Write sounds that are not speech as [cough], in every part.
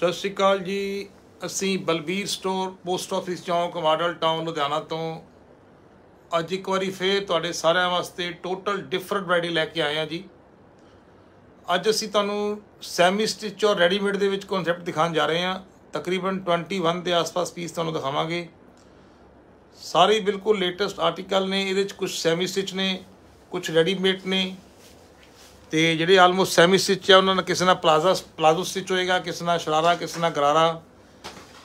ਸਤਿ ਸ਼੍ਰੀ ਅਕਾਲ ਜੀ ਅਸੀਂ ਬਲਬੀਰ ਸਟੋਰ ਪੋਸਟ ਆਫਿਸ ਚੌਂਕ ਮਾਡਲ ਟਾਊਨ ਲੁਧਿਆਣਾ ਤੋਂ ਅੱਜ ਇੱਕ ਵਾਰੀ ਫੇਰ ਤੁਹਾਡੇ ਸਾਰਿਆਂ ਵਾਸਤੇ ਟੋਟਲ ਡਿਫਰੈਂਟ ਵੈਰਾਈਟੀ ਲੈ ਕੇ ਆਏ ਆ ਜੀ ਅੱਜ ਅਸੀਂ ਤੁਹਾਨੂੰ ਸੈਮੀ ਸਟਿਚ ਔਰ ਰੈਡੀਮੇਡ ਦੇ ਵਿੱਚ ਕਨਸੈਪਟ ਦਿਖਾਉਣ ਜਾ ਰਹੇ ਆ ਤਕਰੀਬਨ 21 ਦੇ ਆਸ-ਪਾਸ ਪੀਸ ਤੁਹਾਨੂੰ ਦਿਖਾਵਾਂਗੇ ਸਾਰੇ ਬਿਲਕੁਲ ਲੇਟੈਸਟ ਆਰਟੀਕਲ ਨੇ ਇਹਦੇ ਵਿੱਚ ਕੁਝ ਸੈਮੀ ਸਟਿਚ ਨੇ ਕੁਝ ਰੈਡੀਮੇਡ ਨੇ ਤੇ ਜਿਹੜੇ ਆਲਮੋਸਟ ਸੈਮੀ ਸਟਿਚ ਆ ਉਹਨਾਂ ਨਾਲ ਕਿਸੇ ਨਾਲ ਪਲਾਜ਼ਾ ਪਲਾਜ਼ੋ ਸਟਿਚ ਹੋਏਗਾ ਕਿਸੇ ਨਾਲ ਸ਼ਰਾਰਾ ਕਿਸੇ ਨਾਲ ਗਰਾਰਾ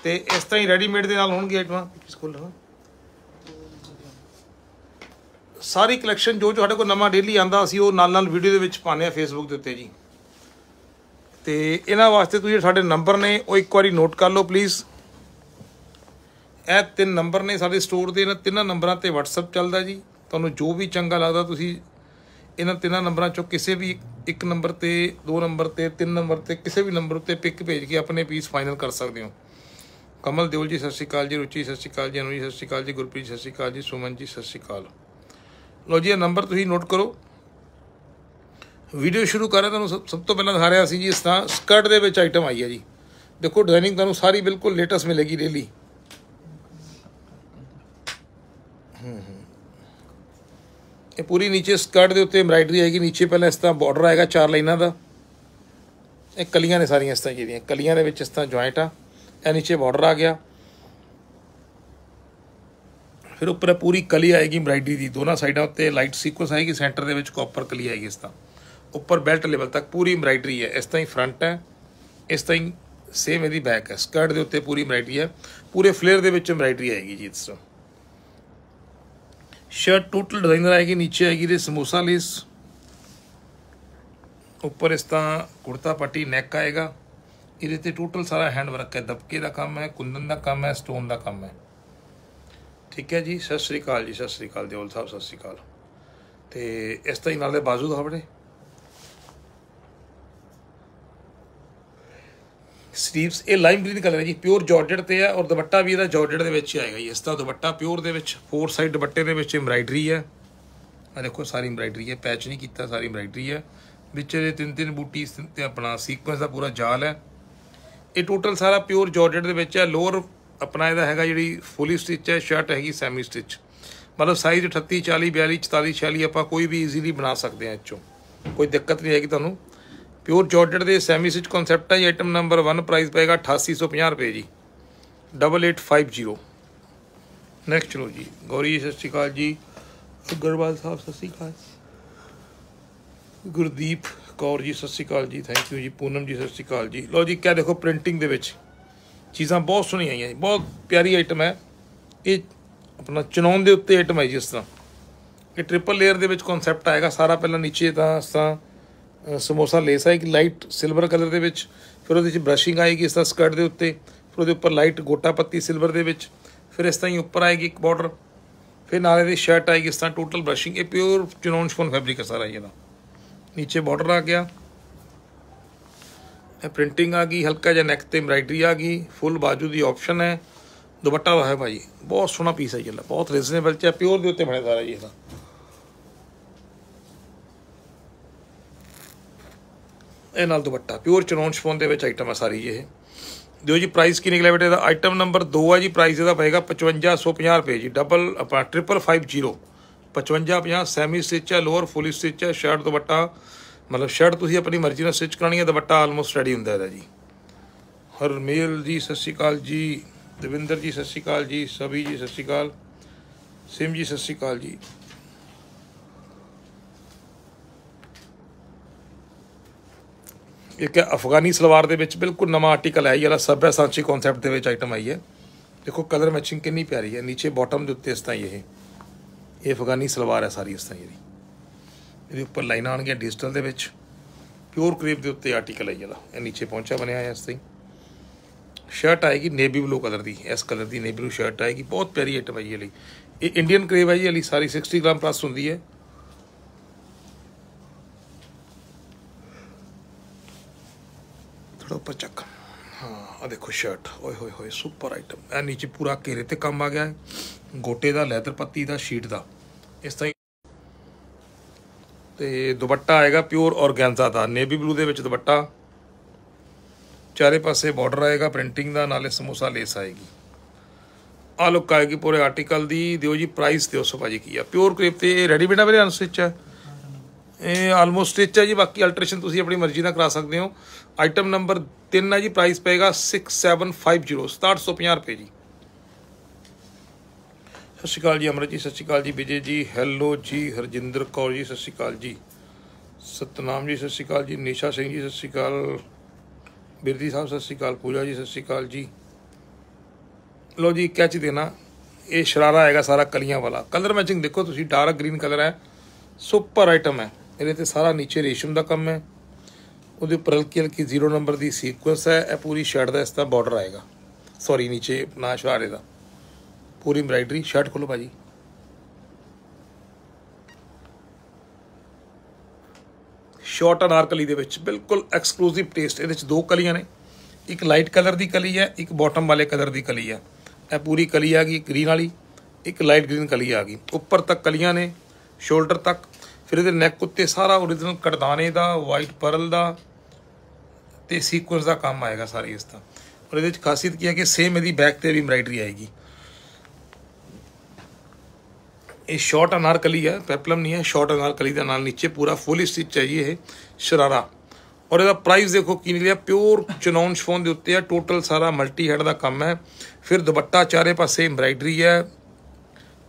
ਤੇ ਇਸ ਤਰ੍ਹਾਂ ਹੀ ਰੈਡੀਮੇਡ ਦੇ ਨਾਲ ਹੋਣਗੇ ਆਈਟਮਾਂ ਸਕੂਲ ਹਾਂ ਸਾਰੀ ਕਲੈਕਸ਼ਨ ਜੋ ਜੋ ਸਾਡੇ ਕੋਲ ਨਵਾਂ ਡੇਲੀ ਆਂਦਾ ਅਸੀਂ ਉਹ ਨਾਲ ਨਾਲ ਵੀਡੀਓ ਦੇ ਵਿੱਚ ਪਾਉਂਦੇ ਆ ਫੇਸਬੁੱਕ ਦੇ ਉੱਤੇ ਜੀ ਤੇ ਇਹਨਾਂ ਵਾਸਤੇ ਤੁਸੀਂ ਸਾਡੇ ਨੰਬਰ ਨੇ ਉਹ ਇੱਕ ਵਾਰੀ ਨੋਟ ਕਰ ਲਓ ਪਲੀਜ਼ ਇਹ ਤਿੰਨ ਨੰਬਰ ਨੇ ਸਾਡੇ ਸਟੋਰ ਦੇ ਇਹਨਾਂ ਤਿੰਨਾਂ ਨੰਬਰਾਂ ਤੇ WhatsApp ਚੱਲਦਾ ਜੀ ਤੁਹਾਨੂੰ ਜੋ ਵੀ ਚੰਗਾ ਲੱਗਦਾ ਤੁਸੀਂ ਇਹਨਾਂ ਤਿੰਨਾਂ ਨੰਬਰਾਂ ਚੋਂ ਕਿਸੇ ਵੀ ਇੱਕ ਨੰਬਰ ਤੇ ਦੋ ਨੰਬਰ ਤੇ ਤਿੰਨ ਨੰਬਰ ਤੇ ਕਿਸੇ ਵੀ ਨੰਬਰ ਉੱਤੇ ਪਿਕ ਭੇਜ ਕੇ ਆਪਣੇ ਪੀਸ ਫਾਈਨਲ ਕਰ ਸਕਦੇ ਹੋ ਕਮਲ ਦਿਓਲ ਜੀ ਸਤਿ ਸ਼੍ਰੀ ਅਕਾਲ ਜੀ ਰੁਚੀ ਸਤਿ ਸ਼੍ਰੀ ਅਕਾਲ ਜੀ ਅਨੂ ਜੀ ਸਤਿ ਸ਼੍ਰੀ ਅਕਾਲ ਜੀ ਗੁਰਪ੍ਰੀਤ ਸਤਿ ਸ਼੍ਰੀ ਅਕਾਲ ਜੀ ਸੁਮਨ ਜੀ ਸਤਿ ਸ਼੍ਰੀ ਅਕਾਲ ਲੋ ਜੀ ਇਹ ਨੰਬਰ ਤੁਸੀਂ ਨੋਟ ਕਰੋ ਵੀਡੀਓ ਸ਼ੁਰੂ ਕਰਾਂ ਤੁਹਾਨੂੰ ਸਭ ਤੋਂ ਪਹਿਲਾਂ ਦਿਖਾ ਰਿਹਾ ਸੀ ਜੀ ਇਸ ਤਰ੍ਹਾਂ ਸਕਰਟ ਦੇ ਵਿੱਚ ਆਈਟਮ ਆਈ ਹੈ ਜੀ ਦੇਖੋ ਡਿਜ਼ਾਈਨਿੰਗ ਤੁਹਾਨੂੰ ਸਾਰੀ ਬਿਲਕੁਲ ਲੇਟੈਸਟ ਮਿਲੇਗੀ ਰੇਲੀ ਇਹ ਪੂਰੀ ਨੀਚੇ ਸਕਰਟ ਦੇ ਉੱਤੇ ਐਮਬਰਾਇਡਰੀ ਆਏਗੀ ਨੀਚੇ ਪਹਿਲਾਂ ਇਸ ਤਰ੍ਹਾਂ ਬਾਰਡਰ ਆਏਗਾ ਚਾਰ ਲਾਈਨਾਂ ਦਾ ਇਹ ਕਲੀਆਂ ਨੇ ਸਾਰੀਆਂ ਇਸ ਤਰ੍ਹਾਂ ਜਿਹੜੀਆਂ ਕਲੀਆਂ ਦੇ ਵਿੱਚ ਇਸ ਤਰ੍ਹਾਂ ਜੁਆਇੰਟ ਆ ਇਹ ਨੀਚੇ ਬਾਰਡਰ ਆ ਗਿਆ ਫਿਰ ਉੱਪਰ ਪੂਰੀ ਕਲੀ ਆਏਗੀ ਐਮਬਰਾਇਡਰੀ ਦੀ ਦੋਨਾਂ ਸਾਈਡਾਂ ਉੱਤੇ ਲਾਈਟ ਸੀਕੁਐਂਸ ਆਏਗੀ ਸੈਂਟਰ ਦੇ ਵਿੱਚ ਕਾਪਰ ਕਲੀ ਆਏਗੀ ਇਸ ਤਰ੍ਹਾਂ ਉੱਪਰ ਬੈਲਟ ਲੈਵਲ ਤੱਕ ਪੂਰੀ ਐਮਬਰਾਇਡਰੀ ਹੈ ਇਸ ਤਰ੍ਹਾਂ ਹੀ ਫਰੰਟ ਹੈ ਇਸ ਤਰ੍ਹਾਂ ਹੀ ਸੇਮ ਇਹਦੀ ਬੈਕ ਹੈ ਸਕਰਟ ਦੇ ਉੱਤੇ ਪੂਰੀ ਐਮਬਰਾਇਡਰੀ ਹੈ ਪੂਰੇ ਫਲੇਅਰ ਦੇ ਵਿੱਚ ਐਮਬਰਾਇਡਰੀ ਆਏਗੀ ਜੀ ਇਸ ਤਰ੍ਹਾਂ ਸ਼ਰਟ ਟੋਟਲ डिजाइन ਆਏਗੀ ਨੀਚੇ ਆਏਗੀ ਦੇ ਸਮੋਸਾ ਲੇਸ ਉੱਪਰ ਇਸ ਤਾਂ ਕੁੜਤਾ ਪੱਟੀ ਨੈਕ ਆਏਗਾ ਇਹਦੇ ਤੇ ਟੋਟਲ ਸਾਰਾ ਹੈਂਡ ਵਰਕ ਹੈ ਦਬਕੇ ਦਾ ਕੰਮ ਹੈ ਕੁੰਦਨ ਦਾ ਕੰਮ ਹੈ ਸਟੋਨ ਦਾ ਕੰਮ ਹੈ ਠੀਕ ਹੈ ਜੀ ਸਤਿ ਸ੍ਰੀ ਅਕਾਲ ਜੀ ਸਤਿ ਸ੍ਰੀ ਅਕਾਲ ਦਿਓਲ ਸਾਹਿਬ ਸਤਿ ਸ੍ਰੀ ਅਕਾਲ ਤੇ ਇਸ ਤਾਂ ਹੀ ਨਾਲ ਦੇ ਬਾਜ਼ੂ ਦਾ ਆਪਣੇ ਸਲੀਵਸ ਇਹ ਲਾਈਮ ਗ੍ਰੀਨ ਕਲਰ ਹੈ ਜੀ ਪਿਓਰ ਜਾਰਜਟ ਤੇ ਆ ਔਰ ਦੁਪੱਟਾ ਵੀ ਇਹਦਾ ਜਾਰਜਟ ਦੇ ਵਿੱਚ ਆਏਗਾ ਜੀ ਇਸ ਦਾ ਦੁਪੱਟਾ ਪਿਓਰ ਦੇ ਵਿੱਚ ਫੋਰ ਸਾਈਡ ਦੁਪੱਟੇ ਦੇ ਵਿੱਚ ਐਮਬਰਾਇਡਰੀ ਹੈ ਆ ਦੇਖੋ ਸਾਰੀ ਐਮਬਰਾਇਡਰੀ ਹੈ ਪੈਚ ਨਹੀਂ ਕੀਤਾ ਸਾਰੀ ਐਮਬਰਾਇਡਰੀ ਹੈ ਵਿੱਚ ਇਹ ਤਿੰਨ ਤਿੰਨ ਬੂਟੀ ਤੇ ਆਪਣਾ ਸੀਕੁਐਂਸ ਦਾ ਪੂਰਾ ਜਾਲ ਹੈ ਇਹ ਟੋਟਲ ਸਾਰਾ ਪਿਓਰ ਜਾਰਜਟ ਦੇ ਵਿੱਚ ਹੈ ਲੋਅਰ ਆਪਣਾ ਇਹਦਾ ਹੈਗਾ ਜਿਹੜੀ ਫੁੱਲੀ ਸਟਿਚ ਹੈ ਸ਼ਰਟ ਹੈਗੀ ਸੈਮੀ ਸਟਿਚ ਮਤਲਬ ਸਾਈਜ਼ 38 40 42 44 46 ਆਪਾਂ ਕੋਈ ਵੀ ਈਜ਼ੀਲੀ ਬਣਾ ਸਕਦੇ ਹਾਂ ਇਹ ਚੋਂ ਕੋਈ ਦਿੱਕਤ ਨਹੀਂ ਆਏਗੀ ਤੁਹਾਨੂੰ ਪਿਓਰ ਜਾਰਜਟ ਦੇ ਸੈਮੀ ਸਿਚ ਕਨਸੈਪਟ ਹੈ ਜੀ ਆਈਟਮ ਨੰਬਰ 1 ਪ੍ਰਾਈਸ ਪਏਗਾ 8850 ਰੁਪਏ ਜੀ 8850 ਨੈਕਸਟ ਲੋ ਜੀ ਗੌਰੀ ਸਤਿ ਸ਼੍ਰੀ ਅਕਾਲ ਜੀ ਅਗਰਵਾਲ ਸਾਹਿਬ ਸਤਿ ਸ਼੍ਰੀ ਅਕਾਲ ਗੁਰਦੀਪ ਕੌਰ ਜੀ ਸਤਿ ਸ਼੍ਰੀ ਅਕਾਲ ਜੀ ਥੈਂਕ ਯੂ ਜੀ ਪੂਨਮ ਜੀ ਸਤਿ ਸ਼੍ਰੀ ਅਕਾਲ ਜੀ ਲੋ ਜੀ ਕਿਆ ਦੇਖੋ ਪ੍ਰਿੰਟਿੰਗ ਦੇ ਵਿੱਚ ਚੀਜ਼ਾਂ ਬਹੁਤ ਸੁਣੀ ਆਈਆਂ ਜੀ ਬਹੁਤ ਪਿਆਰੀ ਆਈਟਮ ਹੈ ਇਹ ਆਪਣਾ ਚਨੌਨ ਦੇ ਉੱਤੇ ਆਈਟਮ ਹੈ ਜੀ ਇਸ ਤਰ੍ਹਾਂ ਇਹ ਟ੍ਰਿਪਲ ਲੇਅਰ ਦੇ ਵਿੱਚ ਕਨਸੈਪਟ ਆਏਗਾ ਸਾਰਾ ਪਹਿਲਾਂ ਨੀਚੇ ਤਾਂ ਸਾਂ ਸਮੋਸਾ ਲੇਸ ਆ ਇੱਕ ਲਾਈਟ ਸਿਲਵਰ ਕਲਰ ਦੇ ਵਿੱਚ ਫਿਰ ਉਹਦੇ ਵਿੱਚ ਬ੍ਰਸ਼ਿੰਗ ਆਏਗੀ ਇਸ ਦਾ ਸਕਰਟ ਦੇ ਉੱਤੇ ਫਿਰ ਉਹਦੇ ਉੱਪਰ ਲਾਈਟ ਗੋਟਾ ਪੱਤੀ ਸਿਲਵਰ ਦੇ ਵਿੱਚ ਫਿਰ ਇਸ ਤਰ੍ਹਾਂ ਹੀ ਉੱਪਰ ਆਏਗੀ ਇੱਕ ਬਾਰਡਰ ਫਿਰ ਨਾਲੇ ਦੀ ਸ਼ਰਟ ਆਏਗੀ ਇਸ ਤਰ੍ਹਾਂ ਟੋਟਲ ਬ੍ਰਸ਼ਿੰਗ ਇਹ ਪਿਓਰ ਚਨੋਨ ਸ਼ਫੋਨ ਫੈਬਰਿਕ ਹੈ ਸਾਰਾ ਇਹਦਾ ਨੀਚੇ ਬਾਰਡਰ ਆ ਗਿਆ ਇਹ ਪ੍ਰਿੰਟਿੰਗ ਆ ਗਈ ਹਲਕਾ ਜਿਹਾ ਨੈਕ ਤੇ ਐਮਬਰਾਇਡਰੀ ਆ ਗਈ ਫੁੱਲ ਬਾਜੂ ਦੀ ਆਪਸ਼ਨ ਹੈ ਦੁਪੱਟਾ ਹੋਇਆ ਭਾਈ ਬਹੁਤ ਸੋਹਣਾ ਪੀਸ ਹੈ ਜੀ ਬਹੁਤ ਰੀਜ਼ਨੇਬਲ ਚ ਪਿਓਰ ਦੇ ਉੱਤੇ ਬਣਿਆ ਸਾਰਾ ਜੀ ਇਹਦਾ ਇਹ ਨਾਲ ਦੁਪੱਟਾ ਪਿਓਰ ਚਨੌਨ ਸ਼ਫੋਨ ਦੇ ਵਿੱਚ ਆਈਟਮ ਆ ਸਾਰੀ ਇਹ ਦਿਓ ਜੀ ਪ੍ਰਾਈਸ ਕੀ ਨਿਕਲਿਆ ਬੇਟੇ ਦਾ ਆਈਟਮ ਨੰਬਰ 2 ਆ ਜੀ ਪ੍ਰਾਈਸ ਇਹਦਾ ਪਏਗਾ 5550 ਰੁਪਏ ਜੀ ਡਬਲ ਆਪਾਂ 550 5550 ਸੈਮੀ ਸਟਿਚ ਆ ਲੋਅਰ ਫੁੱਲ ਸਟਿਚ ਆ ਸ਼ਰਟ ਦੁਪੱਟਾ ਮਤਲਬ ਸ਼ਰਟ ਤੁਸੀਂ ਆਪਣੀ ਮਰਜ਼ੀ ਨਾਲ ਸਟਿਚ ਕਰਾਣੀ ਹੈ ਦੁਪੱਟਾ ਆਲਮੋਸਟ ਰੈਡੀ ਹੁੰਦਾ ਹੈ ਜੀ ਹਰਮੇਲ ਜੀ ਸਤਿ ਸ਼੍ਰੀ ਅਕਾਲ ਜੀ ਦਵਿੰਦਰ ਜੀ ਸਤਿ ਸ਼੍ਰੀ ਅਕਾਲ ਜੀ ਸਭੀ ਜੀ ਸਤਿ ਸ਼੍ਰੀ ਅਕਾਲ ਸਿਮ ਜੀ ਸਤਿ ਸ਼੍ਰੀ ਅਕਾਲ ਜੀ ਇੱਕ ਅਫਗਾਨੀ ਸਲਵਾਰ ਦੇ ਵਿੱਚ ਬਿਲਕੁਲ ਨਵਾਂ ਆਰਟੀਕਲ ਹੈ ਜਿਹੜਾ ਸਭਿਆ ਸਾਂਚੀ ਕਨਸੈਪਟ ਦੇ ਵਿੱਚ ਆਈਟਮ ਆਈ ਹੈ ਦੇਖੋ ਕਲਰ ਮੈਚਿੰਗ ਕਿੰਨੀ ਪਿਆਰੀ ਹੈ ਨੀਚੇ ਬਾਟਮ ਦੇ ਉੱਤੇ ਇਸ ਤਾਂ ਇਹ ਇਹ ਅਫਗਾਨੀ ਸਲਵਾਰ ਹੈ ਸਾਰੀ ਇਸ ਤਰ੍ਹਾਂ ਇਹਦੀ ਇਹਦੇ ਉੱਪਰ ਲਾਈਨਾਂ ਆਣਗੀਆਂ ਡਿਜੀਟਲ ਦੇ ਵਿੱਚ ਪਿਓਰ ਕਰੀਪ ਦੇ ਉੱਤੇ ਆਰਟੀਕਲ ਹੈ ਇਹਦਾ ਇਹ ਨੀਚੇ ਪਹੁੰਚਾ ਬਣਿਆ ਹੈ ਇਸ ਤਰ੍ਹਾਂ ਸ਼ਰਟ ਆਏਗੀ ਨੇਵੀ ਬਲੂ ਕਲਰ ਦੀ ਇਸ ਕਲਰ ਦੀ ਨੇਵੀ ਬਲੂ ਸ਼ਰਟ ਆਏਗੀ ਬਹੁਤ ਪਿਆਰੀ ਆਈਟਮ ਹੈ ਇਹ ਲਈ ਇਹ ਇੰਡੀਅਨ ਕਰੇਵ ਹੈ ਇਹ ਲਈ ਸਾਰੀ 60 ਗ੍ਰਾਮ ਪਲੱਸ ਹੁੰਦੀ ਹੈ ਉੱਪਰ ਚੱਕ ਹਾਂ ਆ ਦੇਖੋ ਸ਼ਰਟ ਓਏ ਹੋਏ ਹੋਏ ਸੁਪਰ ਆਈਟਮ ਇਹ ਨੀਚੇ ਪੂਰਾ ਘੇਰੇ ਤੇ ਕੰਮ ਆ ਗਿਆ ਹੈ ਗੋਟੇ ਦਾ ਲੈਦਰ ਪੱਤੀ ਦਾ ਸ਼ੀਟ ਦਾ ਇਸ ਤਰ੍ਹਾਂ ਤੇ ਦੁਪੱਟਾ ਆਏਗਾ ਪਿਓਰ ਔਰਗੈਂਜ਼ਾ ਦਾ ਨੇਵੀ ਬਲੂ ਦੇ ਵਿੱਚ ਦੁਪੱਟਾ ਚਾਰੇ ਪਾਸੇ ਬਾਰਡਰ ਆਏਗਾ ਪ੍ਰਿੰਟਿੰਗ ਦਾ ਨਾਲੇ ਸਮੋਸਾ ਲੇਸ ਆਏਗੀ ਆ ਲੁੱਕ ਆਏਗੀ ਪੂਰੇ ਆਰਟੀਕਲ ਦੀ ਦਿਓ ਜੀ ਪ੍ਰਾਈਸ ਦਿਓ ਸੋ ਭਾਜੀ ਕੀ ਆ ਪਿਓਰ ਕ੍ਰੇਪ ਤੇ ਰੈਡੀਮੇਡ ਆ ਵੀਰੇ ਅਨਸਟਿਚ ਆ ਇਹ ਆਲਮੋਸਟ ਸਟਿਚ ਹੈ ਜੀ ਬਾਕੀ ਅਲਟਰੇਸ਼ਨ ਤੁਸੀਂ ਆਪਣੀ ਮਰਜ਼ੀ ਨਾਲ ਕਰਾ ਸਕਦੇ ਹੋ ਆਈਟਮ ਨੰਬਰ 3 ਹੈ ਜੀ ਪ੍ਰਾਈਸ ਪਏਗਾ 6750 6750 ਰੁਪਏ ਜੀ ਸਤਿ ਸ਼੍ਰੀ ਅਕਾਲ ਜੀ ਅਮਰਜੀਤ ਜੀ ਸਤਿ ਸ਼੍ਰੀ ਅਕਾਲ ਜੀ ਵਿਜੇ ਜੀ ਹੈਲੋ ਜੀ ਹਰਜਿੰਦਰ ਕੌਰ ਜੀ ਸਤਿ ਸ਼੍ਰੀ ਅਕਾਲ ਜੀ ਸਤਨਾਮ ਜੀ ਸਤਿ ਸ਼੍ਰੀ ਅਕਾਲ ਜੀ ਨੀਸ਼ਾ ਸਿੰਘ ਜੀ ਸਤਿ ਸ਼੍ਰੀ ਅਕਾਲ ਬਿਰਦੀ ਸਾਹਿਬ ਸਤਿ ਸ਼੍ਰੀ ਅਕਾਲ ਪੂਜਾ ਜੀ ਸਤਿ ਸ਼੍ਰੀ ਅਕਾਲ ਜੀ ਲੋ ਜੀ ਕੈਚ ਦੇਣਾ ਇਹ ਸ਼ਰਾਰਾ ਆਏਗਾ ਸਾਰਾ ਕਲੀਆਂ ਵਾਲਾ ਕਲਰ ਮੈਚਿੰਗ ਦੇਖੋ ਤੁਸੀਂ ਡਾਰਕ ਗ੍ਰੀਨ ਕਲਰ ਹੈ ਸੁਪਰ ਆਈਟਮ ਹੈ ਇਹਦੇ ਤੇ ਸਾਰਾ ਨੀਚੇ ਰੇਸ਼ਮ ਦਾ ਕੰਮ ਹੈ ਉਹਦੇ ਉੱਪਰ ਹਲਕੀ ਹਲਕੀ 0 ਨੰਬਰ ਦੀ ਸੀਕੁਐਂਸ ਹੈ ਇਹ ਪੂਰੀ ਸ਼ਰਟ ਦਾ ਇਸ ਦਾ ਬਾਰਡਰ ਆਏਗਾ ਸੌਰੀ ਨੀਚੇ ਨਾ ਸ਼ਰਾਰੇ ਦਾ ਪੂਰੀ ਐਮਬਰਾਇਡਰੀ ਸ਼ਰਟ ਖੋਲੋ ਭਾਜੀ ਸ਼ਾਰਟ ਅਨਾਰਕਲੀ ਦੇ ਵਿੱਚ ਬਿਲਕੁਲ ਐਕਸਕਲੂਸਿਵ ਟੇਸਟ ਇਹਦੇ ਵਿੱਚ ਦੋ ਕਲੀਆਂ ਨੇ ਇੱਕ ਲਾਈਟ ਕਲਰ ਦੀ ਕਲੀ ਹੈ ਇੱਕ ਬਾਟਮ ਵਾਲੇ ਕਲਰ ਦੀ ਕਲੀ ਹੈ ਇਹ ਪੂਰੀ ਕਲੀ ਆ ਗਈ ਗ੍ਰੀਨ ਵਾਲੀ ਇੱਕ ਲਾਈਟ ਗ੍ਰੀਨ ਕਲੀ ਆ ਗਈ ਉੱਪਰ ਤੱਕ ਕਲੀਆਂ ਨੇ ਸ਼ੋਲਡਰ ਤੱਕ ਫਿਰ ਇਹਦੇ ਨੈਕ ਉੱਤੇ ਸਾਰਾ ओरिजिनल ਕੜਦਾਨੇ ਦਾ ਵਾਈਟ ਪਰਲ ਦਾ ਤੇ ਸੀਕੁਐਂਸ ਦਾ ਕੰਮ ਆਏਗਾ ਸਾਰੀ ਇਸ ਦਾ ਔਰ ਇਹਦੇ ਵਿੱਚ ਖਾਸੀਤ ਕੀ ਹੈ ਕਿ ਸੇਮ ਇਹਦੀ ਬੈਕ ਤੇ ਵੀ ਐਮਬਰਾਇਡਰੀ ਆਏਗੀ ਇਹ ਸ਼ਾਰਟ ਅਨਾਰਕਲੀ ਹੈ ਪੈਪਲਮ ਨਹੀਂ ਹੈ ਸ਼ਾਰਟ ਅਨਾਰਕਲੀ ਦਾ ਨਾਲ ਨੀਚੇ ਪੂਰਾ ਫੁੱਲ ਸਟਿਚ ਚਾਹੀਏ ਇਹ ਸ਼ਰਾਰਾ ਔਰ ਇਹਦਾ ਪ੍ਰਾਈਸ ਦੇਖੋ ਕੀ ਨਿਕਲਿਆ ਪਿਓਰ ਚਨੌਨ ਸ਼ਫੋਨ ਦੇ ਉੱਤੇ ਹੈ ਟੋਟਲ ਸਾਰਾ ਮਲਟੀ ਹੈਡ ਦਾ ਕੰਮ ਹੈ ਫਿਰ ਦੁਪੱਟਾ ਚਾਰੇ ਪਾਸੇ ਐਮਬਰਾਇਡਰੀ ਹੈ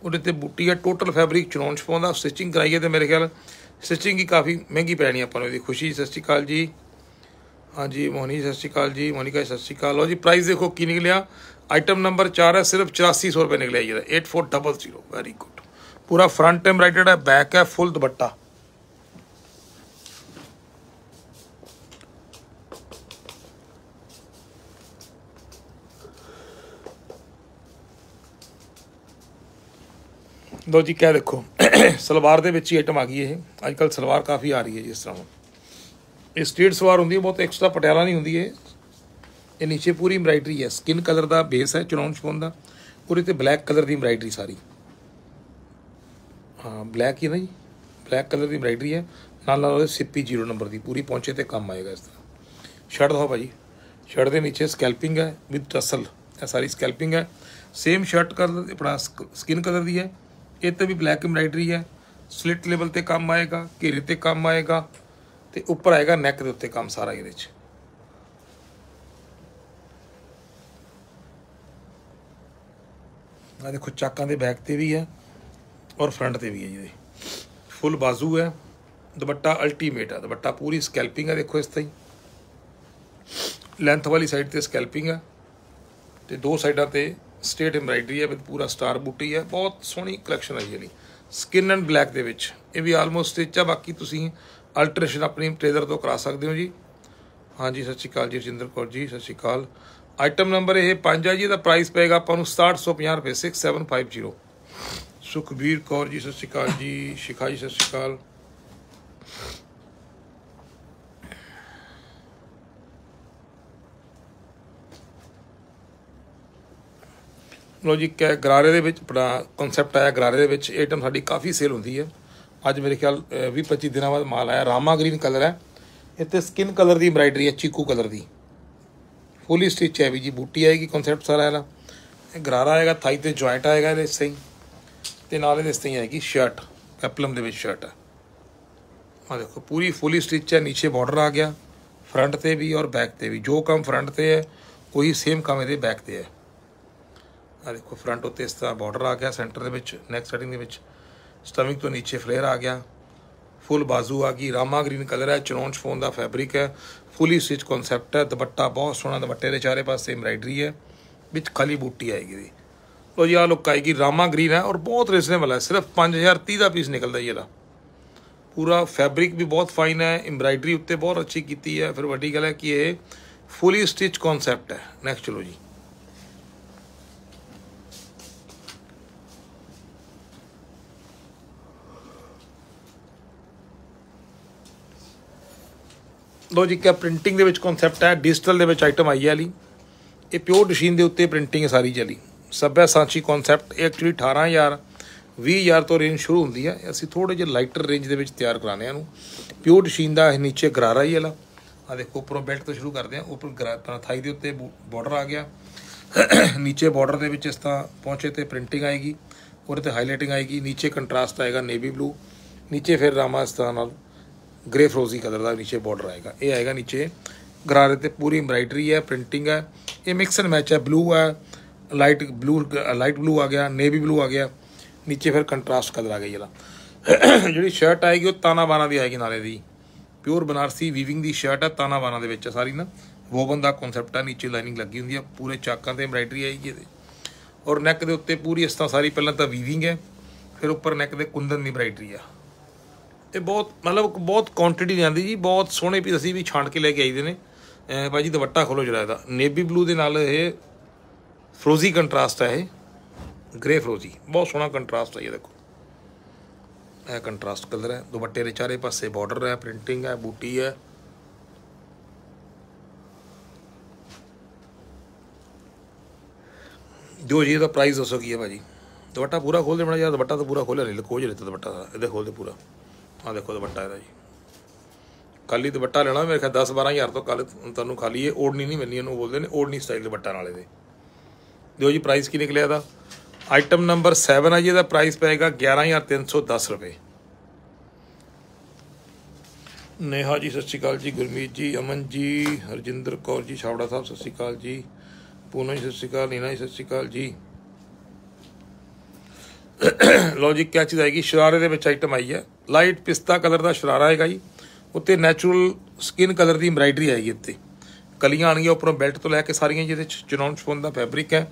ਉਹਦੇ ਤੇ ਬੂਟੀ ਆ ਟੋਟਲ ਫੈਬਰਿਕ ਚਰੋਂ ਚ ਪਾਉਂਦਾ ਸਟਿਚਿੰਗ ਕਰਾਈਏ ਤੇ ਮੇਰੇ ਖਿਆਲ ਸਟਿਚਿੰਗ ਹੀ ਕਾਫੀ ਮਹਿੰਗੀ ਪੈਣੀ ਆਪਾਂ ਨੂੰ ਇਹਦੀ ਖੁਸ਼ੀ ਸਤਿ ਸ਼੍ਰੀ ਅਕਾਲ ਜੀ ਹਾਂਜੀ ਮੋਨੀ ਸਤਿ ਸ਼੍ਰੀ ਅਕਾਲ ਜੀ ਮੋਨਿਕਾ ਸਤਿ ਸ਼੍ਰੀ ਅਕਾਲ ਲੋ ਜੀ ਪ੍ਰਾਈਸ ਦੇਖੋ ਕੀ ਨਿਕਲਿਆ ਆਈਟਮ ਨੰਬਰ 4 ਹੈ ਸਿਰਫ 8400 ਰੁਪਏ ਨਿਕਲਿਆ ਇਹਦਾ 8400 ਵੈਰੀ ਗੁੱਡ ਪੂਰਾ ਫਰੰਟ ਐਮਬ੍ਰਾਈਡਰਡ ਹੈ ਬੈਕ ਹੈ ਫੁੱਲ ਦੁਪੱਟਾ ਲੋ ਜੀ ਕਹਿ ਦੇਖੋ [clears throat] ਸਲਵਾਰ ਦੇ ਵਿੱਚ ਹੀ ਆਈਟਮ ਆ ਗਈ ਇਹ ਅੱਜ ਕੱਲ ਸਲਵਾਰ ਕਾਫੀ ਆ ਰਹੀ ਹੈ ਜਿਸ ਤਰ੍ਹਾਂ ਇਹ ਸਟੇਟ ਸਲਵਾਰ ਹੁੰਦੀ ਹੈ ਬਹੁਤ ਐਕਸਟਰਾ ਪਟਿਆਲਾ ਨਹੀਂ ਹੁੰਦੀ ਇਹ ਇਹ ਨੀਚੇ ਪੂਰੀ ਐਮਬ੍ਰਾਇਡਰੀ ਹੈ ਸਕਿਨ ਕਲਰ ਦਾ ਬੇਸ ਹੈ ਚੁਣਾਉਣ ਸ਼ੋਨ ਦਾ ਪੂਰੇ ਤੇ ਬਲੈਕ ਕਲਰ ਦੀ ਐਮਬ੍ਰਾਇਡਰੀ ਸਾਰੀ ਹਾਂ ਬਲੈਕ ਹੀ ਨਾ ਜੀ ਬਲੈਕ ਕਲਰ ਦੀ ਐਮਬ੍ਰਾਇਡਰੀ ਹੈ ਨਾਲ ਨਾਲ ਉਹਦੇ ਸਿੱਪੀ 0 ਨੰਬਰ ਦੀ ਪੂਰੀ ਪਹੁੰਚੇ ਤੇ ਕੰਮ ਆਏਗਾ ਇਸ ਤਰ੍ਹਾਂ ਸ਼ਰਟ ਦਿਖਾਓ ਭਾਜੀ ਸ਼ਰਟ ਦੇ ਨੀਚੇ ਸਕੈਲਪਿੰਗ ਹੈ ਵਿਦ ਟਸਲ ਇਹ ਸਾਰੀ ਸਕੈਲਪਿੰਗ ਹੈ ਸੇਮ ਸ਼ਰਟ ਕਲਰ ਆਪਣਾ ਸਕਿਨ ਕਲਰ ਦੀ ਹੈ ਇਹ ਤਾਂ ਵੀ ਬਲੈਕ ਐਮਬਰਾਇਡਰੀ ਹੈ ਸਲਿਟ ਲੈਵਲ ਤੇ ਕੰਮ ਆਏਗਾ ਘੇਰੇ ਤੇ ਕੰਮ ਆਏਗਾ ਤੇ ਉੱਪਰ ਆਏਗਾ ਨੈਕ ਦੇ ਉੱਤੇ ਕੰਮ ਸਾਰਾ ਇਹਦੇ ਵਿੱਚ ਆ ਦੇਖੋ ਚਾਕਾਂ ਦੇ ਬੈਕ ਤੇ ਵੀ ਹੈ ਔਰ ਫਰੰਟ ਤੇ ਵੀ ਹੈ ਇਹਦੇ ਫੁੱਲ ਬਾਜ਼ੂ ਹੈ ਦੁਪੱਟਾ ਅਲਟੀਮੇਟ ਹੈ ਦੁਪੱਟਾ ਪੂਰੀ ਸਕੈਲਪਿੰਗ ਹੈ ਦੇਖੋ ਇਸ ਤਰ੍ਹਾਂ ਹੀ ਲੈਂਥ ਵਾਲੀ ਸਾਈਡ ਤੇ ਸਕੈਲਪਿੰਗ ਹੈ ਤੇ ਦੋ ਸਾਈਡਾਂ ਤੇ ਸਟੇਟ ਐਮਬ੍ਰਾਇਡਰੀ ਹੈ ਵਿਦ ਪੂਰਾ ਸਟਾਰ ਬੂਟੀ ਹੈ ਬਹੁਤ ਸੋਹਣੀ ਕਲੈਕਸ਼ਨ ਆਈ ਹੈ ਜੀ ਸਕਿਨ ਐਂਡ ਬਲੈਕ ਦੇ ਵਿੱਚ ਇਹ ਵੀ ਆਲਮੋਸਟ ਸਟਿਚ ਆ ਬਾਕੀ ਤੁਸੀਂ ਅਲਟਰੇਸ਼ਨ ਆਪਣੀ ਟ੍ਰੇਲਰ ਤੋਂ ਕਰਾ ਸਕਦੇ ਹੋ ਜੀ ਹਾਂਜੀ ਸਤਿ ਸ਼੍ਰੀ ਅਕਾਲ ਜੀ ਰਜਿੰਦਰ ਕੌਰ ਜੀ ਸਤਿ ਸ਼੍ਰੀ ਅਕਾਲ ਆਈਟਮ ਨੰਬਰ ਇਹ 5 ਆ ਜੀ ਦਾ ਪ੍ਰਾਈਸ ਪਏਗਾ ਆਪਾਂ ਨੂੰ 6750 ਰੁਪਏ 6750 ਸੁਖਬੀਰ ਕੌਰ ਜੀ ਸਤਿ ਸ਼੍ਰੀ ਅਕਾਲ ਜੀ ਸ਼ਿਖਾ ਜੀ ਸਤਿ ਸ਼੍ਰੀ ਅਕਾਲ ਲੌਜੀਕ ਹੈ ਗਰਾਰੇ ਦੇ ਵਿੱਚ ਬੜਾ ਕਨਸੈਪਟ ਆਇਆ ਗਰਾਰੇ ਦੇ ਵਿੱਚ ਆਈਟਮ ਸਾਡੀ ਕਾਫੀ ਸੇਲ ਹੁੰਦੀ ਹੈ ਅੱਜ ਮੇਰੇ ਖਿਆਲ 20 25 ਦਿਨਾਂ ਬਾਅਦ ਮਾਲ ਆਇਆ ਰਾਮਾ ਗ੍ਰੀਨ ਕਲਰ ਹੈ ਇੱਥੇ ਸਕਿਨ ਕਲਰ ਦੀ ਐਮਬਰਾਇਡਰੀ ਹੈ ਚੀਕੂ ਕਲਰ ਦੀ ਫੁੱਲੀ ਸਟਿਚ ਹੈ ਵੀ ਜੀ ਬੂਟੀ ਆਏਗੀ ਕਨਸੈਪਟ ਸਾਰਾ ਇਹਦਾ ਗਰਾਰਾ ਆਏਗਾ ਥਾਈ ਤੇ ਜੁਆਇੰਟ ਆਏਗਾ ਇਹਦੇ ਸਹੀ ਤੇ ਨਾਲ ਇਹਦੇ ਸਹੀ ਆਏਗੀ ਸ਼ਰਟ ਐਪਲਮ ਦੇ ਵਿੱਚ ਸ਼ਰਟ ਹੈ ਆ ਦੇਖੋ ਪੂਰੀ ਫੁੱਲੀ ਸਟਿਚ ਹੈ ਨੀਚੇ ਬਾਰਡਰ ਆ ਗਿਆ ਫਰੰਟ ਤੇ ਵੀ ਔਰ ਬੈਕ ਤੇ ਵੀ ਜੋ ਕੰਮ ਫਰੰਟ ਤੇ ਹੈ ਕੋਈ ਸੇਮ ਕੰਮ ਇਹਦੇ ਬੈਕ ਤੇ ਹੈ ਆ ਦੇਖੋ ਫਰੰਟ ਉੱਤੇ ਇਸ ਤਰ੍ਹਾਂ ਬਾਰਡਰ ਆ ਗਿਆ ਸੈਂਟਰ ਦੇ ਵਿੱਚ ਨੈਕ ਸੈਟਿੰਗ ਦੇ ਵਿੱਚ ਸਟਮਿਕ ਤੋਂ ਨੀਚੇ ਫਲੇਅਰ ਆ ਗਿਆ ਫੁੱਲ ਬਾਜ਼ੂ ਆ ਗਈ ਰਾਮਾ ਗ੍ਰੀਨ ਕਲਰ ਹੈ ਚਨੌਂਚ ਫੋਨ ਦਾ ਫੈਬਰਿਕ ਹੈ ਫੁੱਲੀ ਸਟਿਚ ਕਨਸੈਪਟ ਹੈ ਦੁਪੱਟਾ ਬਹੁਤ ਸੋਹਣਾ ਦੁਪੱਟੇ ਦੇ ਚਾਰੇ ਪਾਸੇ ਐਮਬਰਾਇਡਰੀ ਹੈ ਵਿੱਚ ਖਾਲੀ ਬੂਟੀ ਆਏਗੀ ਦੀ ਲੋ ਜੀ ਆ ਲੁੱਕ ਆਏਗੀ ਰਾਮਾ ਗ੍ਰੀਨ ਹੈ ਔਰ ਬਹੁਤ ਰੀਜ਼ਨੇਬਲ ਹੈ ਸਿਰਫ 5030 ਦਾ ਪੀਸ ਨਿਕਲਦਾ ਇਹਦਾ ਪੂਰਾ ਫੈਬਰਿਕ ਵੀ ਬਹੁਤ ਫਾਈਨ ਹੈ ਐਮਬਰਾਇਡਰੀ ਉੱਤੇ ਬਹੁਤ ਅੱਛੀ ਕੀਤੀ ਹੈ ਫਿਰ ਵੱਡੀ ਗੱਲ ਹੈ ਕਿ ਇਹ ਫੁੱਲੀ ਸਟਿਚ ਕਨਸੈਪਟ ਹੈ ਨੈਕਸਟ ਚਲੋ ਜੀ ਲੋ ਜੀ ਕਿ ਪ੍ਰਿੰਟਿੰਗ ਦੇ ਵਿੱਚ ਕਨਸੈਪਟ ਹੈ ਡਿਜੀਟਲ ਦੇ ਵਿੱਚ ਆਈਟਮ ਆਈ ਹੈ ਲਈ ਇਹ ਪਿਓਰ ਮਸ਼ੀਨ ਦੇ ਉੱਤੇ ਪ੍ਰਿੰਟਿੰਗ ਸਾਰੀ ਚਲੀ ਸਭਿਆ ਸਾਂਚੀ ਕਨਸੈਪਟ ਐਕਚੁਅਲੀ 18000 20000 ਤੋਂ ਰੇਂਜ ਸ਼ੁਰੂ ਹੁੰਦੀ ਹੈ ਅਸੀਂ ਥੋੜੇ ਜਿਹਾ ਲਾਈਟਰ ਰੇਂਜ ਦੇ ਵਿੱਚ ਤਿਆਰ ਕਰਾਣੇ ਆ ਨੂੰ ਪਿਓਰ ਮਸ਼ੀਨ ਦਾ ਇਹ ਨੀਚੇ ਗਰਾਰਾ ਹੀ ਵਾਲਾ ਆ ਦੇਖੋ ਉੱਪਰੋਂ ਬੈਲਟ ਤੋਂ ਸ਼ੁਰੂ ਕਰਦੇ ਆ ਉੱਪਰ ਗਰਾਰਾ ਥਾਈ ਦੇ ਉੱਤੇ ਬਾਰਡਰ ਆ ਗਿਆ [coughs] ਨੀਚੇ ਬਾਰਡਰ ਦੇ ਵਿੱਚ ਇਸ ਤਰ੍ਹਾਂ ਪਹੁੰਚੇ ਤੇ ਪ੍ਰਿੰਟਿੰਗ ਆਏਗੀ ਉਹਦੇ ਤੇ ਹਾਈਲਾਈਟਿੰਗ ਆਏਗੀ ਨੀਚੇ ਕੰਟਰਾਸਟ ਆਏਗਾ ਨੇਵੀ ਬਲੂ ਨੀਚੇ ਫਿਰ ਰਾਮਾ ਇਸ ਤਰ੍ਹਾਂ ਨਾਲ ਗ੍ਰੇ ਫਰੋਜ਼ੀ ਕਲਰ ਦਾ ਨੀਚੇ ਬਾਰਡਰ ਆਏਗਾ ਇਹ ਆਏਗਾ ਨੀਚੇ ਗਰਾਰੇ ਤੇ ਪੂਰੀ ਐਮਬ੍ਰਾਇਡਰੀ ਹੈ ਪ੍ਰਿੰਟਿੰਗ ਹੈ ਇਹ ਮਿਕਸ ਐਂਡ ਮੈਚ ਹੈ ਬਲੂ ਹੈ ਲਾਈਟ ਬਲੂ ਲਾਈਟ ਬਲੂ ਆ ਗਿਆ ਨੇਵੀ ਬਲੂ ਆ ਗਿਆ ਨੀਚੇ ਫਿਰ ਕੰਟਰਾਸਟ ਕਲਰ ਆ ਗਿਆ ਜਿਹੜਾ [coughs] ਜਿਹੜੀ ਸ਼ਰਟ ਆਏਗੀ ਉਹ ਤਾਨਾ ਬਾਨਾ ਦੀ ਆਏਗੀ ਨਾਲੇ ਦੀ ਪਿਓਰ ਬਨਾਰਸੀ ਵੀਵਿੰਗ ਦੀ ਸ਼ਰਟ ਹੈ ਤਾਨਾ ਬਾਨਾ ਦੇ ਵਿੱਚ ਸਾਰੀ ਨਾ ਵੋਵਨ ਦਾ ਕਨਸੈਪਟ ਆ ਨੀਚੇ ਲਾਈਨਿੰਗ ਲੱਗੀ ਹੁੰਦੀ ਆ ਪੂਰੇ ਚਾਕਾਂ ਤੇ ਐਮਬ੍ਰਾਇਡਰੀ ਆਏਗੀ ਇਹਦੇ ਔਰ ਨੈਕ ਦੇ ਉੱਤੇ ਪੂਰੀ ਇਸ ਤਰ੍ਹਾਂ ਸਾਰੀ ਪਹਿਲਾਂ ਤਾਂ ਵੀਵਿੰਗ ਹੈ ਫਿਰ ਉੱਪਰ ਨੈਕ ਦੇ ਕੁੰਦਨ ਦੀ ਐਮਬ੍ਰਾਇਡਰੀ ਆ ਇਹ ਬਹੁਤ ਮਤਲਬ ਬਹੁਤ ਕੁਆਂਟੀਟੀ ਜਾਂਦੀ ਜੀ ਬਹੁਤ ਸੋਹਣੇ ਪੀਸ ਅਸੀਂ ਵੀ ਛਾਂਟ ਕੇ ਲੈ ਕੇ ਆਈਦੇ ਨੇ ਭਾਜੀ ਦੁਪੱਟਾ ਖੋਲੋ ਜਰਾ ਇਹਦਾ ਨੇਵੀ ਬਲੂ ਦੇ ਨਾਲ ਇਹ ਫਰੋਜ਼ੀ ਕੰਟਰਾਸਟ ਹੈ ਇਹ ਗ੍ਰੇ ਫਰੋਜ਼ੀ ਬਹੁਤ ਸੋਹਣਾ ਕੰਟਰਾਸਟ ਹੈ ਇਹ ਦੇਖੋ ਇਹ ਕੰਟਰਾਸਟ ਕਲਰ ਹੈ ਦੁਪੱਟੇ ਦੇ ਚਾਰੇ ਪਾਸੇ ਬਾਰਡਰ ਹੈ ਪ੍ਰਿੰਟਿੰਗ ਹੈ ਬੂਟੀ ਹੈ ਦੋ ਜੀ ਇਹਦਾ ਪ੍ਰਾਈਸ ਦੱਸੋ ਕੀ ਹੈ ਭਾਜੀ ਦੁਪੱਟਾ ਪੂਰਾ ਖੋਲ ਦੇ ਬਣਾ ਯਾਰ ਦੁਪੱਟਾ ਤਾਂ ਪੂਰਾ ਖੋਲਿਆ ਨਹੀਂ ਲਕੋਜ ਰਿਹਾ ਦੁਪੱਟਾ ਇਹਦੇ ਖੋਲ ਦੇ ਪੂਰਾ ਆ ਦੇਖੋ ਦੁਪੱਟਾ ਇਹਦਾ ਜੀ ਕਾਲੀ ਦੁਪੱਟਾ ਲੈਣਾ ਮੇਰੇ ਖਿਆਲ 10 12000 ਤੋਂ ਕੱਲ ਤੁਹਾਨੂੰ ਖਾਲੀ ਇਹ ਓੜਨੀ ਨਹੀਂ ਮਿਲਣੀ ਇਹਨੂੰ ਬੋਲਦੇ ਨੇ ਓੜਨੀ ਸਟਾਈਲ ਦੁਪੱਟਾ ਨਾਲ ਇਹਦੇ ਦਿਓ ਜੀ ਪ੍ਰਾਈਸ ਕੀ ਨਿਕਲਿਆ ਦਾ ਆਈਟਮ ਨੰਬਰ 7 ਆ ਜੀ ਇਹਦਾ ਪ੍ਰਾਈਸ ਪਏਗਾ 11310 ਰੁਪਏ ਨੇਹਾ ਜੀ ਸਤਿ ਸ਼੍ਰੀ ਅਕਾਲ ਜੀ ਗੁਰਮੀਤ ਜੀ ਅਮਨ ਜੀ ਹਰਜਿੰਦਰ ਕੌਰ ਜੀ ਛਾਵੜਾ ਸਾਹਿਬ ਸਤਿ ਸ਼੍ਰੀ ਅਕਾਲ ਜੀ ਪੂਨਮ ਜੀ ਸਤਿ ਸ਼੍ਰੀ ਅਕਾਲ ਨੀਨਾ ਜੀ ਸਤਿ ਸ਼੍ਰੀ ਅਕਾਲ ਜੀ ਲੌਜਿਕ ਕਿਆ ਚੀਜ਼ ਆਏਗੀ ਸ਼ਰਾਰੇ ਦੇ ਵਿੱਚ ਆਈਟਮ ਆਈ ਹੈ ਲਾਈਟ ਪਿਸਤਾ ਕਲਰ ਦਾ ਸ਼ਰਾਰਾ ਆਏਗਾ ਜੀ ਉੱਤੇ ਨੇਚਰਲ ਸਕਿਨ ਕਲਰ ਦੀ ਐਮਬ੍ਰਾਇਡਰੀ ਆਏਗੀ ਇੱਥੇ ਕਲੀਆਂ ਆਣਗੀਆਂ ਉੱਪਰੋਂ ਬੈਲਟ ਤੋਂ ਲੈ ਕੇ ਸਾਰੀਆਂ ਜਿਹਦੇ ਵਿੱਚ ਚਨੌਨ ਸ਼ਫੋਨ ਦਾ ਫੈਬਰਿਕ ਹੈ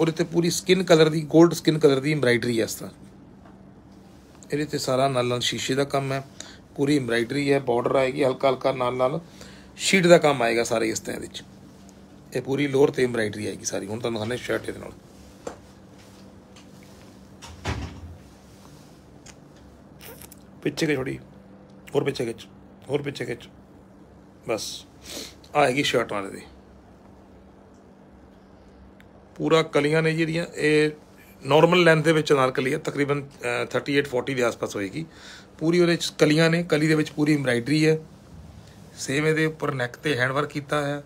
ਔਰ ਇੱਥੇ ਪੂਰੀ ਸਕਿਨ ਕਲਰ ਦੀ 골ਡ ਸਕਿਨ ਕਲਰ ਦੀ ਐਮਬ੍ਰਾਇਡਰੀ ਹੈ ਇਸ ਤਰ੍ਹਾਂ ਇਹਦੇ ਤੇ ਸਾਰਾ ਨਾਲ ਨਾਲ ਸ਼ੀਸ਼ੇ ਦਾ ਕੰਮ ਹੈ ਪੂਰੀ ਐਮਬ੍ਰਾਇਡਰੀ ਹੈ ਬਾਰਡਰ ਆਏਗੀ ਹਲਕਾ ਹਲਕਾ ਨਾਲ ਨਾਲ ਸ਼ੀਟ ਦਾ ਕੰਮ ਆਏਗਾ ਸਾਰੇ ਇਸ ਤਰ੍ਹਾਂ ਦੇ ਵਿੱਚ ਇਹ ਪੂਰੀ ਲੋਅਰ ਤੇ ਐਮਬ੍ਰਾਇਡਰੀ ਆਏਗੀ ਸਾਰੀ ਹੁਣ ਤੁਹਾਨੂੰ ਦਿਖਾਣੇ ਸ਼ਰਟ ਦੇ ਨਾਲ ਪਿੱਛੇ ਕੇ ਛੋੜੀ ਹੋਰ ਪਿੱਛੇ खिच ਹੋਰ ਪਿੱਛੇ खिच ਬਸ ਆਏਗੀ ਸ਼ਰਟ ਵਾਲੇ ਦੀ ਪੂਰਾ ਕਲੀਆਂ ਨੇ ਜਿਹੜੀਆਂ ਇਹ ਨਾਰਮਲ ਲੈਂਥ ਦੇ ਵਿੱਚ ਨਾਲ ਕਲੀ ਹੈ ਤਕਰੀਬਨ 38 40 ਦੇ ਆਸ-ਪਾਸ ਹੋਏਗੀ ਪੂਰੀ ਉਹਦੇ ਵਿੱਚ ਕਲੀਆਂ ਨੇ ਕਲੀ ਦੇ ਵਿੱਚ ਪੂਰੀ ਐਮਬਰਾਇਡਰੀ ਹੈ ਸੇਮ ਇਹਦੇ ਉੱਪਰ ਨੈਕ ਤੇ ਹੈਂਡ ਵਰਕ ਕੀਤਾ ਹੈ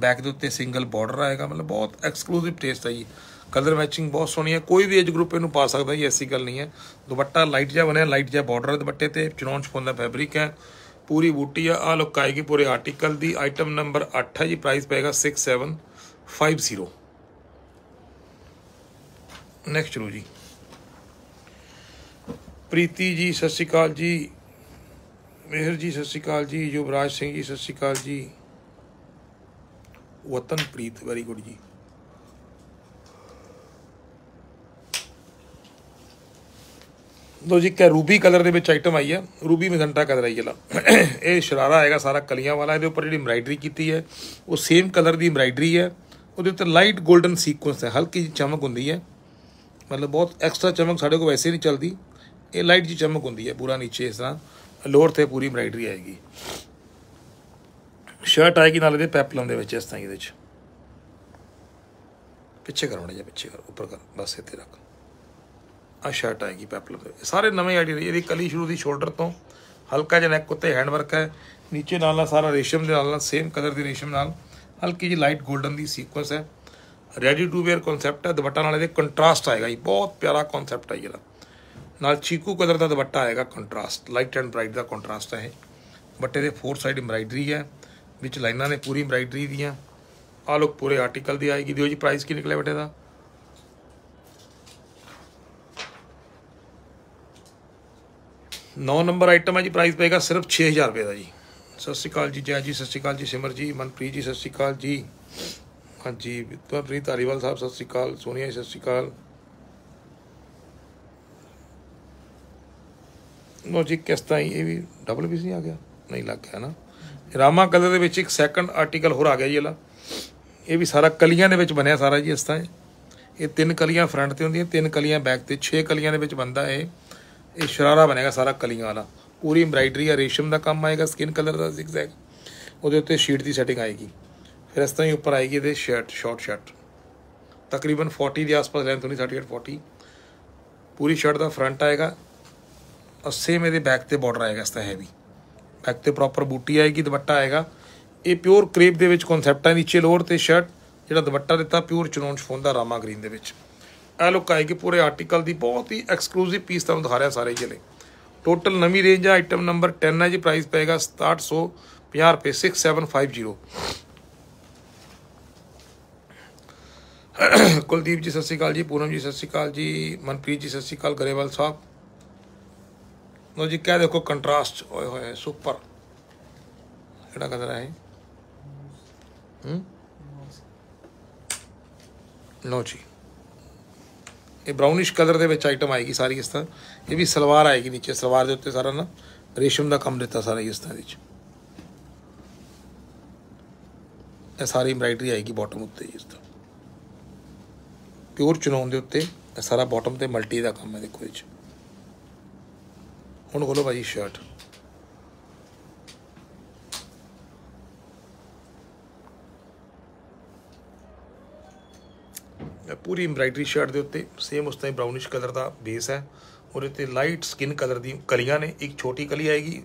ਬੈਕ ਦੇ ਉੱਤੇ ਸਿੰਗਲ ਬਾਰਡਰ ਆਏਗਾ ਮਤਲਬ ਬਹੁਤ ਐਕਸਕਲੂਸਿਵ ਟੇਸਟ ਹੈ ਜੀ ਕਲਰ ਮੈਚਿੰਗ ਬਹੁਤ ਸੋਹਣੀ ਹੈ ਕੋਈ ਵੀ ਏਜ ਗਰੁੱਪ ਇਹਨੂੰ ਪਾ ਸਕਦਾ ਜੀ ਐਸੀ ਗੱਲ ਨਹੀਂ ਹੈ ਦੁਪੱਟਾ ਲਾਈਟ ਜਿਹਾ ਬਣਿਆ ਲਾਈਟ ਜਿਹਾ ਬਾਰਡਰ ਹੈ ਦੁਪੱਟੇ ਤੇ ਚਨੌਂਚ ਦਾ ਫੈਬਰਿਕ ਹੈ ਪੂਰੀ ਬੂਟੀ ਆ ਆ ਲੁੱਕ ਆਏਗੀ ਪੂਰੇ ਆਰਟੀਕਲ ਦੀ ਆਈਟਮ ਨੰਬਰ 8 ਹੈ ਜੀ ਪ੍ਰਾਈਸ ਪੈਗਾ 6750 ਨੈਕਸਟ ਚਲੋ ਜੀ ਪ੍ਰੀਤੀ ਜੀ ਸਤਿ ਸ਼੍ਰੀ ਅਕਾਲ ਜੀ ਮਿਹਰ ਜੀ ਸਤਿ ਸ਼੍ਰੀ ਅਕਾਲ ਜੀ ਯੁਵਰਾਜ ਸਿੰਘ ਜੀ ਸਤਿ ਸ਼੍ਰੀ ਅਕਾਲ ਜੀ ਵਤਨਪ੍ਰੀਤ ਵੈਰੀ ਗੁੱਡ ਜੀ ਲੋ ਜੀ ਰੂਬੀ ਕਲਰ ਦੇ ਵਿੱਚ ਆਈਟਮ ਆਈ ਹੈ ਰੂਬੀ ਮਜੰਟਾ ਕਲਰ ਆਈ ਹੈ ਇਹ ਸ਼ਰਾਰਾ ਆਏਗਾ ਸਾਰਾ ਕਲੀਆਂ ਵਾਲਾ ਇਹਦੇ ਉੱਪਰ ਜਿਹੜੀ ਐਮਬਰਾਇਡਰੀ ਕੀਤੀ ਹੈ ਉਹ ਸੇਮ ਕਲਰ ਦੀ ਐਮਬਰਾਇਡਰੀ ਹੈ ਉਹਦੇ ਉੱਤੇ ਲਾਈਟ 골ਡਨ ਸੀਕੁਐਂਸ ਹੈ ਹਲਕੀ ਜਿਹੀ ਚਮਕ ਹੁੰਦੀ ਹੈ ਮਤਲਬ ਬਹੁਤ ਐਕਸਟਰਾ ਚਮਕ ਸਾਡੇ ਕੋਲ ਵੈਸੇ ਨਹੀਂ ਚੱਲਦੀ ਇਹ ਲਾਈਟ ਜੀ ਚਮਕ ਹੁੰਦੀ ਹੈ ਪੂਰਾ ਨੀਚੇ ਇਸ ਤਰ੍ਹਾਂ ਲੋਰ ਤੇ ਪੂਰੀ ਐਮਬਰਾਇਡਰੀ ਆਏਗੀ ਸ਼ਰਟ ਆਏਗੀ ਨਾਲ ਇਹਦੇ ਪੈਪਲਮ ਦੇ ਵਿੱਚ ਇਸ ਤਰ੍ਹਾਂ ਇਹਦੇ ਵਿੱਚ ਪਿੱਛੇ ਕਰਾਉਣਾ ਜਾਂ ਪਿੱਛੇ ਕਰ ਉੱਪਰ ਕਰ ਬਸ ਇੱਥੇ ਰੱਖ ਆ ਸ਼ਰਟ ਆਏਗੀ ਪੈਪਲਮ ਦੇ ਸਾਰੇ ਨਵੇਂ ਆਈਡੀ ਇਹਦੀ ਕਲੀ ਸ਼ੁਰੂ ਦੀ ਸ਼ੋਲਡਰ ਤੋਂ ਹਲਕਾ ਜਿਹਾ ਨੈਕ ਉੱਤੇ ਹੈਂਡ ਵਰਕ ਹੈ ਨੀਚੇ ਨਾਲ ਨਾਲ ਸਾਰਾ ਰੇਸ਼ਮ ਦੇ ਨਾਲ ਨਾਲ ਸੇਮ ਕਲਰ ਦੀ ਰੇਸ਼ਮ ਨਾਲ ਹਲਕੀ ਜੀ ਲਾਈਟ 골ਡਨ ਦੀ ਸੀਕੁਐਂਸ ਹੈ ਰੈਡੀ ਟੂ ਵੇਅਰ ਕਨਸੈਪਟ ਹੈ ਦੁਪੱਟਾ ਨਾਲ ਇਹਦੇ ਕੰਟਰਾਸਟ ਆਏਗਾ ਜੀ ਬਹੁਤ ਪਿਆਰਾ ਕਨਸੈਪਟ ਹੈ ਇਹਦਾ ਨਾਲ ਚੀਕੂ ਕਲਰ ਦਾ ਦੁਪੱਟਾ ਆਏਗਾ ਕੰਟਰਾਸਟ ਲਾਈਟ ਐਂਡ ਬ੍ਰਾਈਟ ਦਾ ਕੰਟਰਾਸਟ ਹੈ ਬੱਟੇ ਦੇ ਫੋਰ ਸਾਈਡ ਐਮਬ੍ਰਾਈਡਰੀ ਹੈ ਵਿੱਚ ਲਾਈਨਾਂ ਨੇ ਪੂਰੀ ਐਮਬ੍ਰਾਈਡਰੀ ਦੀਆਂ ਆ ਲੋਕ ਪੂਰੇ ਆਰਟੀਕਲ ਦੀ ਆਏਗੀ ਦਿਓ ਜੀ ਪ੍ਰਾਈਸ ਕੀ ਨਿਕਲੇ ਬੱਟੇ ਦਾ 9 ਨੰਬਰ ਆਈਟਮ ਹੈ ਜੀ ਪ੍ਰਾਈਸ ਪਏਗਾ ਸਿਰਫ 6000 ਰੁਪਏ ਦਾ ਜੀ ਸਤਿ ਸ਼੍ਰੀ ਅਕਾਲ ਜੀ ਜੈ ਜੀ ਸਤਿ ਸ਼੍ਰੀ ਅਕਾਲ ਜੀ ਸਿਮਰ ਜੀ ਮਨਪ੍ਰੀਤ ਜੀ ਸਤਿ ਸ਼੍ਰੀ ਅਕਾਲ ਜੀ ਹਾਂਜੀ ਪ੍ਰੀਤ ਧਾਰੀਵਾਲ ਸਾਹਿਬ ਸਤਿ ਸ਼੍ਰੀ ਅਕਾਲ ਸੋਨੀਆ ਜੀ ਸਤਿ ਸ਼੍ਰੀ ਅਕਾਲ ਲੋ ਜੀ ਕਿਸ ਤਰ੍ਹਾਂ ਇਹ ਵੀ ਡਬਲ ਵੀ ਨਹੀਂ ਆ ਗਿਆ ਨਹੀਂ ਲੱਗ ਗਿਆ ਨਾ ਰਾਮਾ ਕਲਰ ਦੇ ਵਿੱਚ ਇੱਕ ਸੈਕੰਡ ਆਰਟੀਕਲ ਹੋਰ ਆ ਗਿਆ ਜੀ ਇਹਲਾ ਇਹ ਵੀ ਸਾਰਾ ਕਲੀਆਂ ਦੇ ਵਿੱਚ ਬਣਿਆ ਸਾਰਾ ਜੀ ਇਸ ਤਾਂ ਇਹ ਤਿੰਨ ਕਲੀਆਂ ਫਰੰਟ ਤੇ ਹੁੰਦੀਆਂ ਤਿੰਨ ਕਲੀਆਂ ਬੈਕ ਤੇ 6 ਕਲੀਆਂ ਦੇ ਵਿੱਚ ਬੰਦਾ ਇਹ ਇਹ ਸ਼ਰਾਰਾ ਬਣੇਗਾ ਸਾਰਾ ਕਲੀਆਂ ਵਾਲਾ ਪੂਰੀ ਐਮਬ੍ਰਾਇਡਰੀ ਆ ਰੇਸ਼ਮ ਦਾ ਕੰਮ ਆਏਗਾ ਸਕਿਨ ਕਲਰ ਦਾ ਜ਼ਿਗਜ਼ੈਗ ਉਹਦੇ ਉੱਤੇ ਸ਼ੀਟ ਦੀ ਸੈਟਿੰਗ ਆਏਗੀ ਫਿਰ ਇਸ ਤਰ੍ਹਾਂ ਹੀ ਉੱਪਰ ਆਏਗੀ ਇਹਦੇ ਸ਼ਰਟ ਸ਼ਾਰਟ ਸ਼ਰਟ ਤਕਰੀਬਨ 40 ਦੇ ਆਸ-ਪਾਸ ਲੈਂਥ ਹੋਣੀ 38 40 ਪੂਰੀ ਸ਼ਰਟ ਦਾ ਫਰੰਟ ਆਏਗਾ ਔਰ ਸੇਮ ਇਹਦੇ ਬੈਕ ਤੇ ਬਾਰਡਰ ਆਏਗਾ ਇਸ ਤਰ੍ਹਾਂ ਹੈਵੀ ਬੈਕ ਤੇ ਪ੍ਰੋਪਰ ਬੂਟੀ ਆਏਗੀ ਦੁਪੱਟਾ ਆਏਗਾ ਇਹ ਪਿਓਰ ਕ੍ਰੇਪ ਦੇ ਵਿੱਚ ਕਨਸੈਪਟ ਹੈ ਨੀਚੇ ਲੋਅਰ ਤੇ ਸ਼ਰਟ ਜਿਹੜਾ ਦੁਪੱਟਾ ਦਿੱਤਾ ਪਿਓਰ ਚਨੌਨ ਸ਼ਫੋਨ ਦਾ ਰਾਮਾ ਗ੍ਰੀਨ ਦੇ ਵਿੱਚ ਇਹ ਲੁੱਕ ਆਏਗੀ ਪੂਰੇ ਆਰਟੀਕਲ ਦੀ ਬਹੁਤ ਹੀ ਐਕਸਕਲੂਸਿਵ ਪੀਸ ਤੁਹਾਨੂੰ ਦਿਖਾ ਰਿਹਾ ਸਾਰੇ ਜਿਹੜੇ ਟੋਟਲ ਨਵੀਂ ਰੇਂਜ ਹੈ ਆਈਟਮ ਨੰਬਰ 10 ਹੈ ਜੀ ਪ੍ਰਾਈਸ ਪਏਗਾ 6750 ਰੁਪਏ 6750 ਕੁਲਦੀਪ ਜੀ ਸਤਿ ਸ਼੍ਰੀ ਅਕਾਲ ਜੀ ਪੂਨਮ ਜੀ ਸਤਿ ਸ਼੍ਰੀ ਅਕਾਲ ਜੀ ਮਨਪ੍ਰੀਤ ਜੀ ਸਤਿ ਸ਼੍ਰੀ ਅਕਾਲ ਗਰੇਵਾਲ ਸਾਹਿਬ ਲੋ ਜੀ ਕਹ ਦੇਖੋ ਕੰਟਰਾਸਟ ਹੋਏ ਹੋਏ ਸੁਪਰ ਕਿਹੜਾ ਕਦਰ ਹੈ ਹੂੰ ਲੋ ਜੀ ਇਹ ਬ੍ਰਾਊਨਿਸ਼ ਕਲਰ ਦੇ ਵਿੱਚ ਆਈਟਮ ਆਏਗੀ ਸਾਰੀ ਇਸ ਤਰ੍ਹਾਂ ਇਹ ਵੀ ਸਲਵਾਰ ਆਏਗੀ ਨੀਚੇ ਸਲਵਾਰ ਦੇ ਉੱਤੇ ਸਾਰਾ ਨਾ ਰੇਸ਼ਮ ਦਾ ਕੰਮ ਦਿੱਤਾ ਸਾਰਾ ਇਸ ਤਰ੍ਹਾਂ ਵਿੱਚ ਇਹ ਸਾਰੀ ਐਮਬ੍ਰਾਇਡਰੀ ਆਏਗੀ ਬਾਟਮ ਉੱਤੇ ਇਸ ਤਰ੍ਹਾਂ ਪਿਓਰ ਚਨੌਨ ਦੇ ਉੱਤੇ ਇਹ ਸਾਰਾ ਬਾਟਮ ਤੇ ਮਲਟੀ ਦਾ ਕੰਮ ਹੈ ਦੇਖੋ ਇਹ ਚ ਹੁਣ ਖੋਲੋ ਭਾਈ ਸ਼ਰਟ ਪੂਰੀ ਐਮਬ੍ਰਾਇਡਰੀ ਸ਼ਰਟ ਦੇ ਉੱਤੇ ਸੇਮ ਉਸ ਤਰ੍ਹਾਂ ਬ੍ਰਾਊਨਿਸ਼ ਕਲਰ ਦਾ ਬੇਸ ਹੈ ਉਹਦੇ ਤੇ ਲਾਈਟ ਸਕਿਨ ਕਲਰ ਦੀ ਕਲੀਆਂ ਨੇ ਇੱਕ ਛੋਟੀ ਕਲੀ ਆਏਗੀ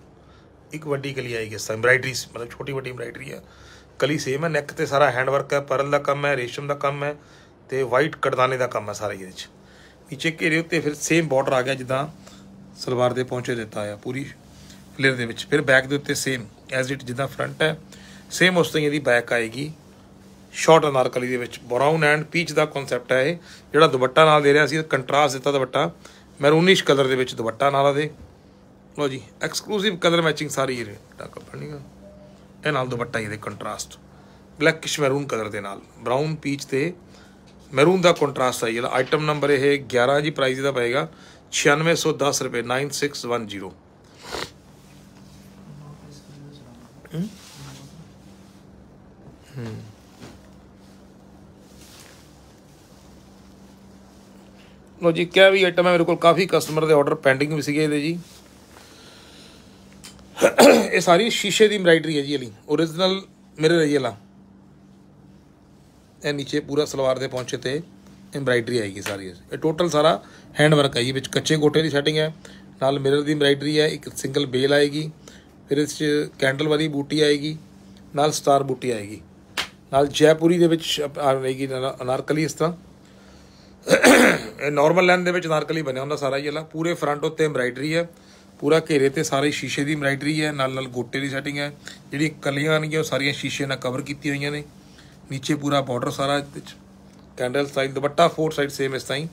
ਇੱਕ ਵੱਡੀ ਕਲੀ ਆਏਗੀ ਇਸ ਐਮਬ੍ਰਾਇਡਰੀ ਮਤਲਬ ਛੋਟੀ ਵੱਡੀ ਐਮਬ੍ਰਾਇਡਰੀ ਹੈ ਕਲੀ ਸੇਮ ਹੈ ਨੈਕ ਤੇ ਸਾਰਾ ਹੈਂਡ ਵਰਕ ਹੈ ਪਰਲ ਦਾ ਕੰਮ ਹੈ ਰੇਸ਼ਮ ਦਾ ਕੰਮ ਹੈ ਤੇ ਵਾਈਟ ਕੜਦਾਨੇ ਦਾ ਕੰਮ ਹੈ ਸਾਰਾ ਇਹਦੇ ਵਿੱਚ ਨੀਚੇ ਘੇਰੇ ਉੱਤੇ ਫਿਰ ਸੇਮ ਬਾਰਡਰ ਆ ਗਿਆ ਜਿੱਦਾਂ ਸਲਵਾਰ ਦੇ ਪਹੁੰਚੇ ਦਿੱਤਾ ਆ ਪੂਰੀ ਫਲੇਅਰ ਦੇ ਵਿੱਚ ਫਿਰ ਬੈਕ ਦੇ ਉੱਤੇ ਸੇਮ ਐਜ਼ ਇਟ ਜਿੱਦਾਂ ਫਰੰਟ ਹੈ ਸੇਮ ਉਸ ਤਰ੍ਹਾਂ ਇਹਦੀ ਬੈਕ ਆਏਗੀ ਸ਼ਾਰਟ ਅਨਾਰਕਲੀ ਦੇ ਵਿੱਚ ਬਰਾਊਨ ਐਂਡ ਪੀਚ ਦਾ ਕਨਸੈਪਟ ਹੈ ਇਹ ਜਿਹੜਾ ਦੁਪੱਟਾ ਨਾਲ ਦੇ ਰਿਹਾ ਸੀ ਕੰਟਰਾਸਟ ਦਿੱਤਾ ਦੁਪੱਟਾ ਮੈਰੂਨਿਸ਼ ਕਲਰ ਦੇ ਵਿੱਚ ਦੁਪੱਟਾ ਨਾਲ ਦੇ ਲੋ ਜੀ ਐਕਸਕਲੂਸਿਵ ਕਲਰ ਮੈਚਿੰਗ ਸਾਰੀ ਇਹ ਟਾਕਾ ਬਣੀਗਾ ਇਹ ਨਾਲ ਦੁਪੱਟਾ ਇਹਦੇ ਕੰਟਰਾਸਟ ਬਲੈਕਿਸ਼ ਮੈਰੂਨ ਕਲਰ ਦੇ ਨਾਲ ਬਰਾਊਨ ਪੀਚ ਤੇ ਮੈਰੂਨ ਦਾ ਕੰਟਰਾਸਟ ਹੈ ਜਿਹੜਾ ਆਈਟਮ ਨੰਬਰ ਇਹ 11 ਜੀ ਪ੍ਰਾਈਸ ਦਾ ਪਏਗਾ 9610 ਰੁਪਏ 9610 ਹੂੰ ਹੂੰ ਲੋ ਜੀ ਕਿਹਾ ਵੀ ਆਈਟਮ ਹੈ ਮੇਰੇ ਕੋਲ ਕਾਫੀ ਕਸਟਮਰ ਦੇ ਆਰਡਰ ਪੈਂਡਿੰਗ ਵੀ ਸੀਗੇ ਇਹਦੇ ਜੀ ਇਹ ਸਾਰੀ ਸ਼ੀਸ਼ੇ ਦੀ ਐਮਬਰਾਇਡਰੀ ਹੈ ਜੀ ਅਲੀ origignal ਮੇਰੇ ਰਹੀ ਜੀ ਇਹ ਨੀਚੇ ਪੂਰਾ ਸਲਵਾਰ ਦੇ ਪਹੁੰਚੇ ਤੇ ਐਮਬਰਾਇਡਰੀ ਆਏਗੀ ਸਾਰੀ ਇਹ ਟੋਟਲ ਸਾਰਾ ਹੈਂਡ ਵਰਕ ਹੈ ਜੀ ਵਿੱਚ ਕੱਚੇ ਗੋਟੇ ਦੀ ਸੈਟਿੰਗ ਹੈ ਨਾਲ ਮਿਰਰ ਦੀ ਐਮਬਰਾਇਡਰੀ ਹੈ ਇੱਕ ਸਿੰਗਲ ਬੇਲ ਆਏਗੀ ਫਿਰ ਇਸ 'ਚ ਕੈਂਡਲ ਵਾਲੀ ਬੂਟੀ ਆਏਗੀ ਨਾਲ ਸਟਾਰ ਬੂਟੀ ਆਏਗੀ ਨਾਲ ਜੈਪੂਰੀ ਦੇ ਵਿੱਚ ਆਏਗੀ ਅਨਾਰਕਲੀ ਇਸ ਤਰ੍ਹਾਂ ਇਹ ਨਾਰਮਲ ਲੈਂਥ ਦੇ ਵਿੱਚ ਨਾਰਕਲੀ ਬਣਿਆ ਹੁੰਦਾ ਸਾਰਾ ਹੀ ਹਲਾ ਪੂਰੇ ਫਰੰਟ ਉੱਤੇ ਐਮਬ੍ਰਾਇਡਰੀ ਹੈ ਪੂਰਾ ਘੇਰੇ ਤੇ ਸਾਰੇ ਸ਼ੀਸ਼ੇ ਦੀ ਐਮਬ੍ਰਾਇਡਰੀ ਹੈ ਨਾਲ ਨਾਲ ਗੋਟੇ ਦੀ ਸੈਟਿੰਗ ਹੈ ਜਿਹੜੀ ਕਲੀਆਂ ਨੇ ਉਹ ਸਾਰੀਆਂ ਸ਼ੀਸ਼ੇ ਨਾਲ ਕਵਰ ਕੀਤੀਆਂ ਹੋਈਆਂ ਨੇ ਨੀਚੇ ਪੂਰਾ ਬਾਰਡਰ ਸਾਰਾ candle style dupatta 4 side same ਇਸ ਤਾਈਂ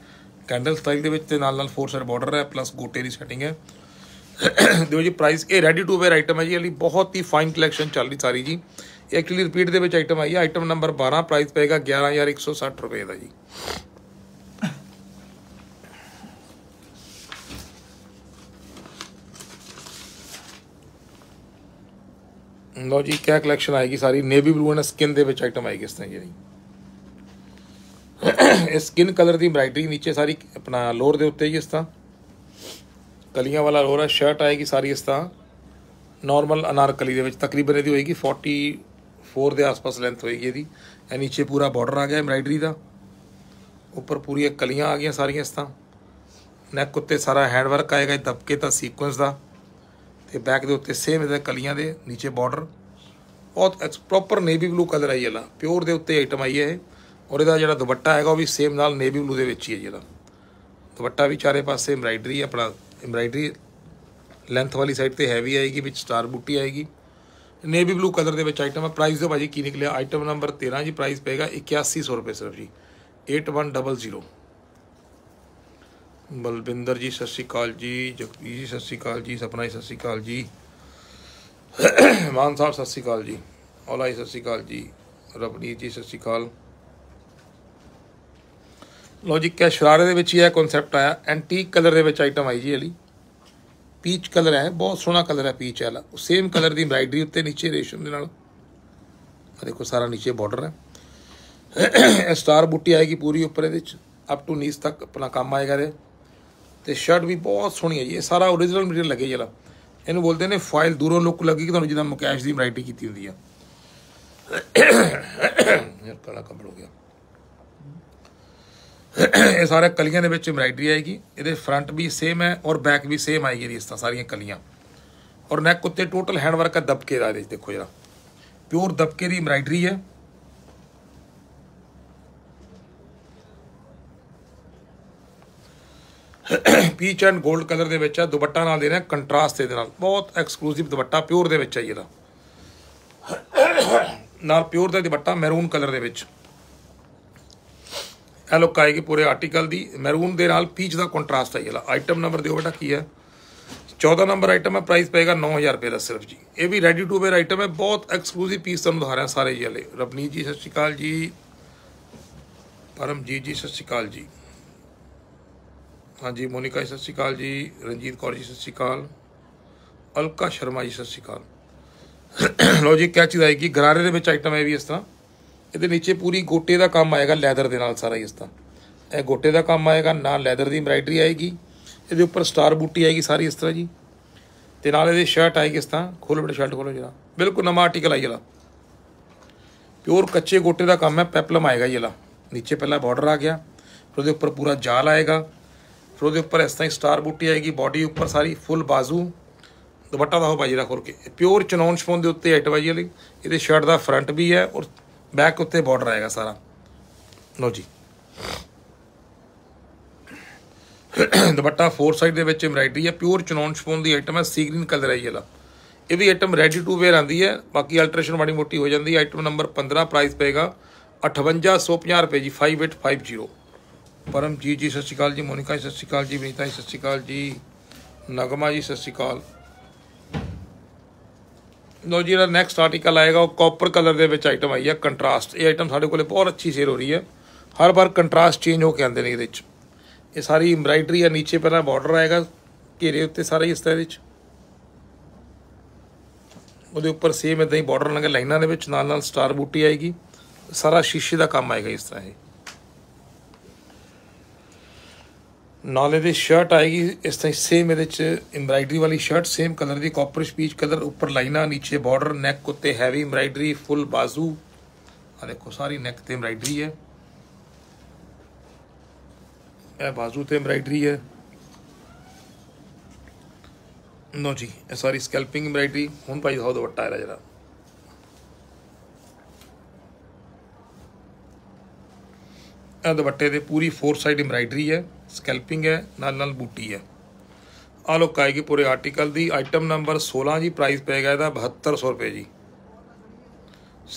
ਕੈਂਡਲ ਸਟਾਈਲ ਦੇ ਵਿੱਚ ਤੇ ਨਾਲ ਨਾਲ 4 ਸਾਈਡ ਬਾਰਡਰ ਹੈ ਪਲੱਸ ਗੋਟੇ ਦੀ ਸੈਟਿੰਗ ਹੈ ਦੇਖੋ ਜੀ ਪ੍ਰਾਈਸ ਇਹ ਰੈਡੀ ਟੂ ਵੇਅਰ ਆਈਟਮ ਹੈ ਜੀ ਲਈ ਬਹੁਤ ਹੀ ਫਾਈਨ ਕਲੈਕਸ਼ਨ ਚੱਲ ਰਹੀ ਸਾਰੀ ਜੀ ਇਹ ਐਕਚੁਅਲੀ ਰਿਪੀਟ ਦੇ ਵਿੱਚ ਆਈਟਮ ਆਈ ਹੈ ਆਈਟਮ ਨੰਬਰ 12 ਪ੍ਰਾਈਸ ਪਏਗਾ 11160 ਰੁਪਏ ਦਾ ਜੀ ਲਓ ਜੀ ਕਿਆ ਕਲੈਕਸ਼ਨ ਆਏਗੀ ਸਾਰੀ ਨੇਵੀ ਬਲੂ ਐਂਡ ਸਕਿਨ ਦੇ ਵਿੱਚ ਆਈਟਮ ਆਏਗੀ ਇਸ ਤਰ੍ਹਾਂ ਜਿਹੜੀ ਇਹ ਸਕਿਨ ਕਲਰ ਦੀ ਐਮਬ੍ਰਾਇਡਰੀ ਨੀਚੇ ਸਾਰੀ ਆਪਣਾ ਲੋਅਰ ਦੇ ਉੱਤੇ ਜੀ ਇਸ ਤਰ੍ਹਾਂ ਕਲੀਆਂ ਵਾਲਾ ਲੋਅਰ ਸ਼ਰਟ ਆਏਗੀ ਸਾਰੀ ਇਸ ਤਰ੍ਹਾਂ ਨਾਰਮਲ ਅਨਾਰਕਲੀ ਦੇ ਵਿੱਚ ਤਕਰੀਬਨ ਇਹਦੀ ਹੋਏਗੀ 44 ਦੇ ਆਸ-ਪਾਸ ਲੈਂਥ ਹੋਏਗੀ ਇਹਦੀ ਇਹ ਨੀਚੇ ਪੂਰਾ ਬਾਰਡਰ ਆ ਗਿਆ ਐਮਬ੍ਰਾਇਡਰੀ ਦਾ ਉੱਪਰ ਪੂਰੀ ਕਲੀਆਂ ਆ ਗਈਆਂ ਸਾਰੀਆਂ ਇਸ ਤਰ੍ਹਾਂ ਨੈਕ ਉੱਤੇ ਸਾਰਾ ਹੈਂਡ ਵਰਕ ਆਏਗਾ ਦਬਕੇ ਤਾਂ ਸੀਕੁਐਂਸ ਦਾ ਤੇ ਬੈਕ ਦੇ ਉੱਤੇ ਸੇਮ ਇਹਦੇ ਕਲੀਆਂ ਦੇ ਨੀਚੇ ਬਾਰਡਰ ਬਹੁਤ ਪ੍ਰੋਪਰ ਨੇਵੀ ਬਲੂ ਕਲਰ ਹੈ ਜਿਹੜਾ ਪਿਓਰ ਦੇ ਉੱਤੇ ਆਈਟਮ ਆਈ ਹੈ ਔਰ ਇਹਦਾ ਜਿਹੜਾ ਦੁਪੱਟਾ ਹੈਗਾ ਉਹ ਵੀ ਸੇਮ ਨਾਲ ਨੇਵੀ ਬਲੂ ਦੇ ਵਿੱਚ ਹੀ ਹੈ ਜਿਹੜਾ ਦੁਪੱਟਾ ਵੀ ਚਾਰੇ ਪਾਸੇ ਐਮਬਰਾਇਡਰੀ ਆਪਣਾ ਐਮਬਰਾਇਡਰੀ ਲੈਂਥ ਵਾਲੀ ਸਾਈਡ ਤੇ ਹੈਵੀ ਆਏਗੀ ਵਿੱਚ ਸਟਾਰ ਬੂਟੀ ਆਏਗੀ ਨੇਵੀ ਬਲੂ ਕਲਰ ਦੇ ਵਿੱਚ ਆਈਟਮ ਹੈ ਪ੍ਰਾਈਸ ਦਾ ਭਾਜੀ ਕੀ ਨਿਕਲਿਆ ਆਈਟਮ ਨੰਬਰ 13 ਜੀ ਪ੍ਰਾਈਸ ਪਏਗਾ 8100 ਰੁਪਏ ਸਿਰਫ ਜੀ 8100 ਬਲਵਿੰਦਰ ਜੀ ਸਤਿ ਸ਼੍ਰੀ ਅਕਾਲ ਜੀ ਜਗਪੀਰ ਜੀ ਸਤਿ ਸ਼੍ਰੀ ਅਕਾਲ ਜੀ ਸਪਨਾ ਜੀ ਸਤਿ ਸ਼੍ਰੀ ਅਕਾਲ ਜੀ ਮਾਨ ਸਾਹਿਬ ਸਤਿ ਸ਼੍ਰੀ ਅਕਾਲ ਜੀ ਔਲਾ ਜੀ ਸਤਿ ਸ਼੍ਰੀ ਅਕਾਲ ਜੀ ਰਵਨੀਤ ਜੀ ਸਤਿ ਸ਼੍ਰੀ ਅਕਾਲ ਲੌਜੀਕ ਕੈ ਸ਼ਰਾਰੇ ਦੇ ਵਿੱਚ ਇਹ ਕਨਸੈਪਟ ਆਇਆ ਐਂਟੀਕ ਕਲਰ ਦੇ ਵਿੱਚ ਆਈਟਮ ਆਈ ਜੀ ਅਲੀ ਪੀਚ ਕਲਰ ਹੈ ਬਹੁਤ ਸੋਹਣਾ ਕਲਰ ਹੈ ਪੀਚ ਵਾਲਾ ਸੇਮ ਕਲਰ ਦੀ ਐਮਬ੍ਰਾਇਡਰੀ ਉੱਤੇ ਨੀਚੇ ਰੇਸ਼ਮ ਦੇ ਨਾਲ ਆ ਦੇਖੋ ਸਾਰਾ ਨੀਚੇ ਬਾਰਡਰ ਹੈ ਇਹ ਸਟਾਰ ਬੁੱਟੀ ਆਏਗੀ ਪੂਰੀ ਉੱਪਰ ਇਹਦੇ ਵਿੱਚ ਅਪ ਟੂ ਨੀਸ ਤੱਕ ਆਪਣਾ ਕੰਮ ਆਏਗਾ ਦੇ ਤੇ ਸ਼ਰਟ ਵੀ ਬਹੁਤ ਸੋਹਣੀ ਹੈ ਜੀ ਇਹ ਸਾਰਾ origignal ਮਟੀਰੀਅਲ ਲੱਗੇ ਜਲਾ ਇਹਨੂੰ ਬੋਲਦੇ ਨੇ ਫਾਈਲ ਦੂਰੋਂ ਲੁੱਕ ਲੱਗੀ ਕਿ ਤੁਹਾਨੂੰ ਜਿੱਦਾਂ ਮੁਕੈਸ਼ ਦੀ ਵੈਰਾਈਟੀ ਕੀਤੀ ਹੁੰਦੀ ਆ ਇਹ ਕਲਾ ਕੰਬਲ ਹੋ ਗਿਆ ਇਹ ਸਾਰੇ ਕਲੀਆਂ ਦੇ ਵਿੱਚ ਵੈਰਾਈਟੀ ਆਏਗੀ ਇਹਦੇ ਫਰੰਟ ਵੀ ਸੇਮ ਹੈ ਔਰ ਬੈਕ ਵੀ ਸੇਮ ਆਏਗੀ ਇਸ ਤਰ੍ਹਾਂ ਸਾਰੀਆਂ ਕਲੀਆਂ ਔਰ ਨੈਕ ਉੱਤੇ ਟੋਟਲ ਹੈਂਡ ਵਰਕ ਦਬਕੇ ਦਾ ਦੇਖੋ ਜਰਾ ਪਿਓਰ ਦਬਕੇ ਦੀ ਵੈਰਾਈਟੀ ਹੈ ਪੀਚ ਐਂਡ 골ਡ ਕਲਰ ਦੇ ਵਿੱਚ ਆ ਦੁਪੱਟਾ ਨਾਲ ਦੇ ਰਿਹਾ ਕੰਟਰਾਸਟ ਦੇ ਨਾਲ ਬਹੁਤ ਐਕਸਕਲੂਸਿਵ ਦੁਪੱਟਾ ਪਿਓਰ ਦੇ ਵਿੱਚ ਆ ਇਹਦਾ ਨਾਲ ਪਿਓਰ ਦਾ ਦੁਪੱਟਾ ਮੈਰੂਨ ਕਲਰ ਦੇ ਵਿੱਚ ਇਹ ਲੁੱਕ ਆਏਗੀ ਪੂਰੇ ਆਰਟੀਕਲ ਦੀ ਮੈਰੂਨ ਦੇ ਨਾਲ ਪੀਚ ਦਾ ਕੰਟਰਾਸਟ ਆ ਇਹਦਾ ਆਈਟਮ ਨੰਬਰ ਦਿਓ ਬੇਟਾ ਕੀ ਹੈ 14 ਨੰਬਰ ਆਈਟਮ ਹੈ ਪ੍ਰਾਈਸ ਪਏਗਾ 9000 ਰੁਪਏ ਦਾ ਸਿਰਫ ਜੀ ਇਹ ਵੀ ਰੈਡੀ ਟੂ ਵੇਅਰ ਆਈਟਮ ਹੈ ਬਹੁਤ ਐਕਸਕਲੂਸਿਵ ਪੀਸ ਤੁਹਾਨੂੰ ਦਿਖਾ ਰਿਹਾ ਸਾਰੇ ਜੀ ਹਲੇ ਰਬਨੀ ਜੀ ਸਤਿ ਸ਼੍ਰੀ ਅਕਾਲ ਜੀ ਪਰਮਜੀਤ ਜੀ ਸਤਿ ਸ਼੍ਰੀ ਅਕਾਲ ਜੀ ਹਾਂਜੀ ਮੋਨਿਕਾ ਜੀ ਸਤਿ ਸ਼੍ਰੀ ਅਕਾਲ ਜੀ ਰਣਜੀਤ ਕੌਰ ਜੀ ਸਤਿ ਸ਼੍ਰੀ ਅਕਾਲ ਅਲਕਾ ਸ਼ਰਮਾ ਜੀ ਸਤਿ ਸ਼੍ਰੀ ਅਕਾਲ ਲੋ ਜੀ ਕਿਆ ਚੀਜ਼ ਆਏਗੀ ਗਰਾਰੇ ਦੇ ਵਿੱਚ ਆਈਟਮ ਹੈ ਵੀ ਇਸ ਤਰ੍ਹਾਂ ਇਹਦੇ ਨੀਚੇ ਪੂਰੀ ਗੋਟੇ ਦਾ ਕੰਮ ਆਏਗਾ ਲੈਦਰ ਦੇ ਨਾਲ ਸਾਰਾ ਇਸ ਤਰ੍ਹਾਂ ਇਹ ਗੋਟੇ ਦਾ ਕੰਮ ਆਏਗਾ ਨਾਲ ਲੈਦਰ ਦੀ ਐਮਬ੍ਰਾਇਡਰੀ ਆਏਗੀ ਇਹਦੇ ਉੱਪਰ ਸਟਾਰ ਬੂਟੀ ਆਏਗੀ ਸਾਰੀ ਇਸ ਤਰ੍ਹਾਂ ਜੀ ਤੇ ਨਾਲ ਇਹਦੇ ਸ਼ਰਟ ਆਏਗੀ ਇਸ ਤਰ੍ਹਾਂ ਖੋਲ ਬੜੇ ਸ਼ਰਟ ਖੋਲੋ ਜਰਾ ਬਿਲਕੁਲ ਨਵਾਂ ਆਰਟੀਕਲ ਆਈ ਜਰਾ ਪਿਓਰ ਕੱਚੇ ਗੋਟੇ ਦਾ ਕੰਮ ਹੈ ਪੈਪਲਮ ਆਏਗਾ ਜਰਾ ਨੀਚੇ ਪਹਿਲਾਂ ਬਾਰਡਰ ਆ ਗਿਆ ਫਿਰ ਉਹਦੇ ਉੱਪਰ ਪੂਰਾ ਜਾਲ ਆਏਗਾ ਫਿਰ ਉਹਦੇ ਉੱਪਰ ਇਸ ਤਰ੍ਹਾਂ ਹੀ ਸਟਾਰ ਬੂਟੀ ਆਏਗੀ ਬਾਡੀ ਉੱਪਰ ਸਾਰੀ ਫੁੱਲ ਬਾਜ਼ੂ ਦੁਪੱਟਾ ਦਾ ਹੋ ਬਾਜੀ ਦਾ ਕੇ ਪਿਓਰ ਚਨੌਨ ਸ਼ਫੋਨ ਦੇ ਉੱਤੇ ਆਈਟਮ ਬਾਜੀ ਇਹਦੇ ਸ਼ਰਟ ਦਾ ਫਰੰਟ ਵੀ ਹੈ ਔਰ ਬੈਕ ਉੱਤੇ ਬਾਰਡਰ ਆਏਗਾ ਸਾਰਾ ਲੋ ਜੀ ਦੁਪੱਟਾ ਫੋਰ ਸਾਈਡ ਦੇ ਵਿੱਚ ਐਮਬਰਾਇਡਰੀ ਹੈ ਪਿਓਰ ਚਨੌਨ ਸ਼ਫੋਨ ਦੀ ਆਈਟਮ ਹੈ ਸੀ ਗ੍ਰੀਨ ਕਲਰ ਹੈ ਇਹਦਾ ਇਹ ਵੀ ਆਈਟਮ ਰੈਡੀ ਟੂ ਵੇਅਰ ਆਂਦੀ ਹੈ ਬਾਕੀ ਅਲਟਰੇਸ਼ਨ ਮਾੜੀ ਮੋਟੀ ਹੋ ਜਾਂਦੀ ਹੈ ਆਈਟਮ ਨੰਬਰ 15 ਪ੍ਰਾਈਸ ਪਏਗਾ 5850 ਰੁਪਏ ਜੀ 5850 ਪਰਮਜੀਤ ਜੀ ਸਤਿ ਸ਼੍ਰੀ ਅਕਾਲ ਜੀ ਮੋਨਿਕਾ ਜੀ ਸਤਿ ਸ਼੍ਰੀ ਅਕਾਲ ਜੀ ਬਨੀਤਾ ਜੀ ਸਤਿ ਸ਼੍ਰੀ ਅਕਾਲ ਜੀ ਨਗਮਾ ਜੀ ਸਤਿ ਸ਼੍ਰੀ ਅਕਾਲ ਲੋ ਜੀ ਦਾ ਨੈਕਸਟ ਆਰਟੀਕਲ ਆਏਗਾ ਉਹ ਕਾਪਰ ਕਲਰ ਦੇ ਵਿੱਚ ਆਈਟਮ ਆਈ ਹੈ ਕੰਟਰਾਸਟ ਇਹ ਆਈਟਮ ਸਾਡੇ ਕੋਲੇ ਬਹੁਤ ਅੱਛੀ ਸੇਲ ਹੋ ਰਹੀ ਹੈ ਹਰ ਵਾਰ ਕੰਟਰਾਸਟ ਚੇਂਜ ਹੋ ਕੇ ਆਉਂਦੇ ਨੇ ਇਹਦੇ ਵਿੱਚ ਇਹ ਸਾਰੀ ਐਮਬਰਾਇਡਰੀ ਆ ਨੀਚੇ ਪਹਿਲਾਂ ਬਾਰਡਰ ਆਏਗਾ ਘੇਰੇ ਉੱਤੇ ਸਾਰਾ ਇਸ ਤਰ੍ਹਾਂ ਦੇ ਵਿੱਚ ਉਹਦੇ ਉੱਪਰ ਸੇਮ ਇਦਾਂ ਹੀ ਬਾਰਡਰ ਲੰਗੇ ਲਾਈਨਾਂ ਦੇ ਵਿੱਚ ਨਾਲ ਨਾਲ ਸਟਾਰ ਬੂਟੀ ਆਏਗੀ ਸਾਰਾ ਸ਼ੀਸ਼ੇ ਦਾ ਕੰਮ ਆਏਗਾ ਇਸ ਤਰ੍ਹਾਂ ਇਹ ਨਾਲ ਇਹਦੇ ਸ਼ਰਟ ਆਏਗੀ ਇਸ ਤਰ੍ਹਾਂ ਸੇਮ ਇਹਦੇ ਚ ਐਮਬ੍ਰਾਇਡਰੀ ਵਾਲੀ ਸ਼ਰਟ ਸੇਮ ਕਲਰ ਦੀ ਕਾਪਰ ਸਪੀਚ ਕਲਰ ਉੱਪਰ ਲਾਈਨਾਂ ਨੀਚੇ ਬਾਰਡਰ ਨੈਕ ਉੱਤੇ ਹੈਵੀ ਐਮਬ੍ਰਾਇਡਰੀ ਫੁੱਲ ਬਾਜ਼ੂ ਆ ਦੇਖੋ ਸਾਰੀ ਨੈਕ ਤੇ ਐਮਬ੍ਰਾਇਡਰੀ ਹੈ ਇਹ ਬਾਜ਼ੂ ਤੇ ਐਮਬ੍ਰਾਇਡਰੀ ਹੈ ਨੋ ਜੀ ਇਹ ਸਾਰੀ ਸਕੈਲਪਿੰਗ ਐਮਬ੍ਰਾਇਡਰੀ ਹੁਣ ਭਾਈ ਦਿਖਾਓ ਵੱਟਾ ਇਹਦਾ ਜਿਹੜਾ ਇਹ ਦੁਪੱਟੇ ਦੇ ਪੂਰੀ ਫੋਰ ਸਾਈਡ ਐਮਬ੍ਰਾਇਡਰੀ ਹੈ ਸਕੈਲਪਿੰਗ ਹੈ ਨਾਲ ਨਾਲ ਬੂਟੀ ਹੈ ਆ ਲੋ ਆਏਗੀ ਪੂਰੇ ਆਰਟੀਕਲ ਦੀ ਆਈਟਮ ਨੰਬਰ 16 ਜੀ ਪ੍ਰਾਈਸ ਪੈਗਾ ਇਹਦਾ 7200 ਰੁਪਏ ਜੀ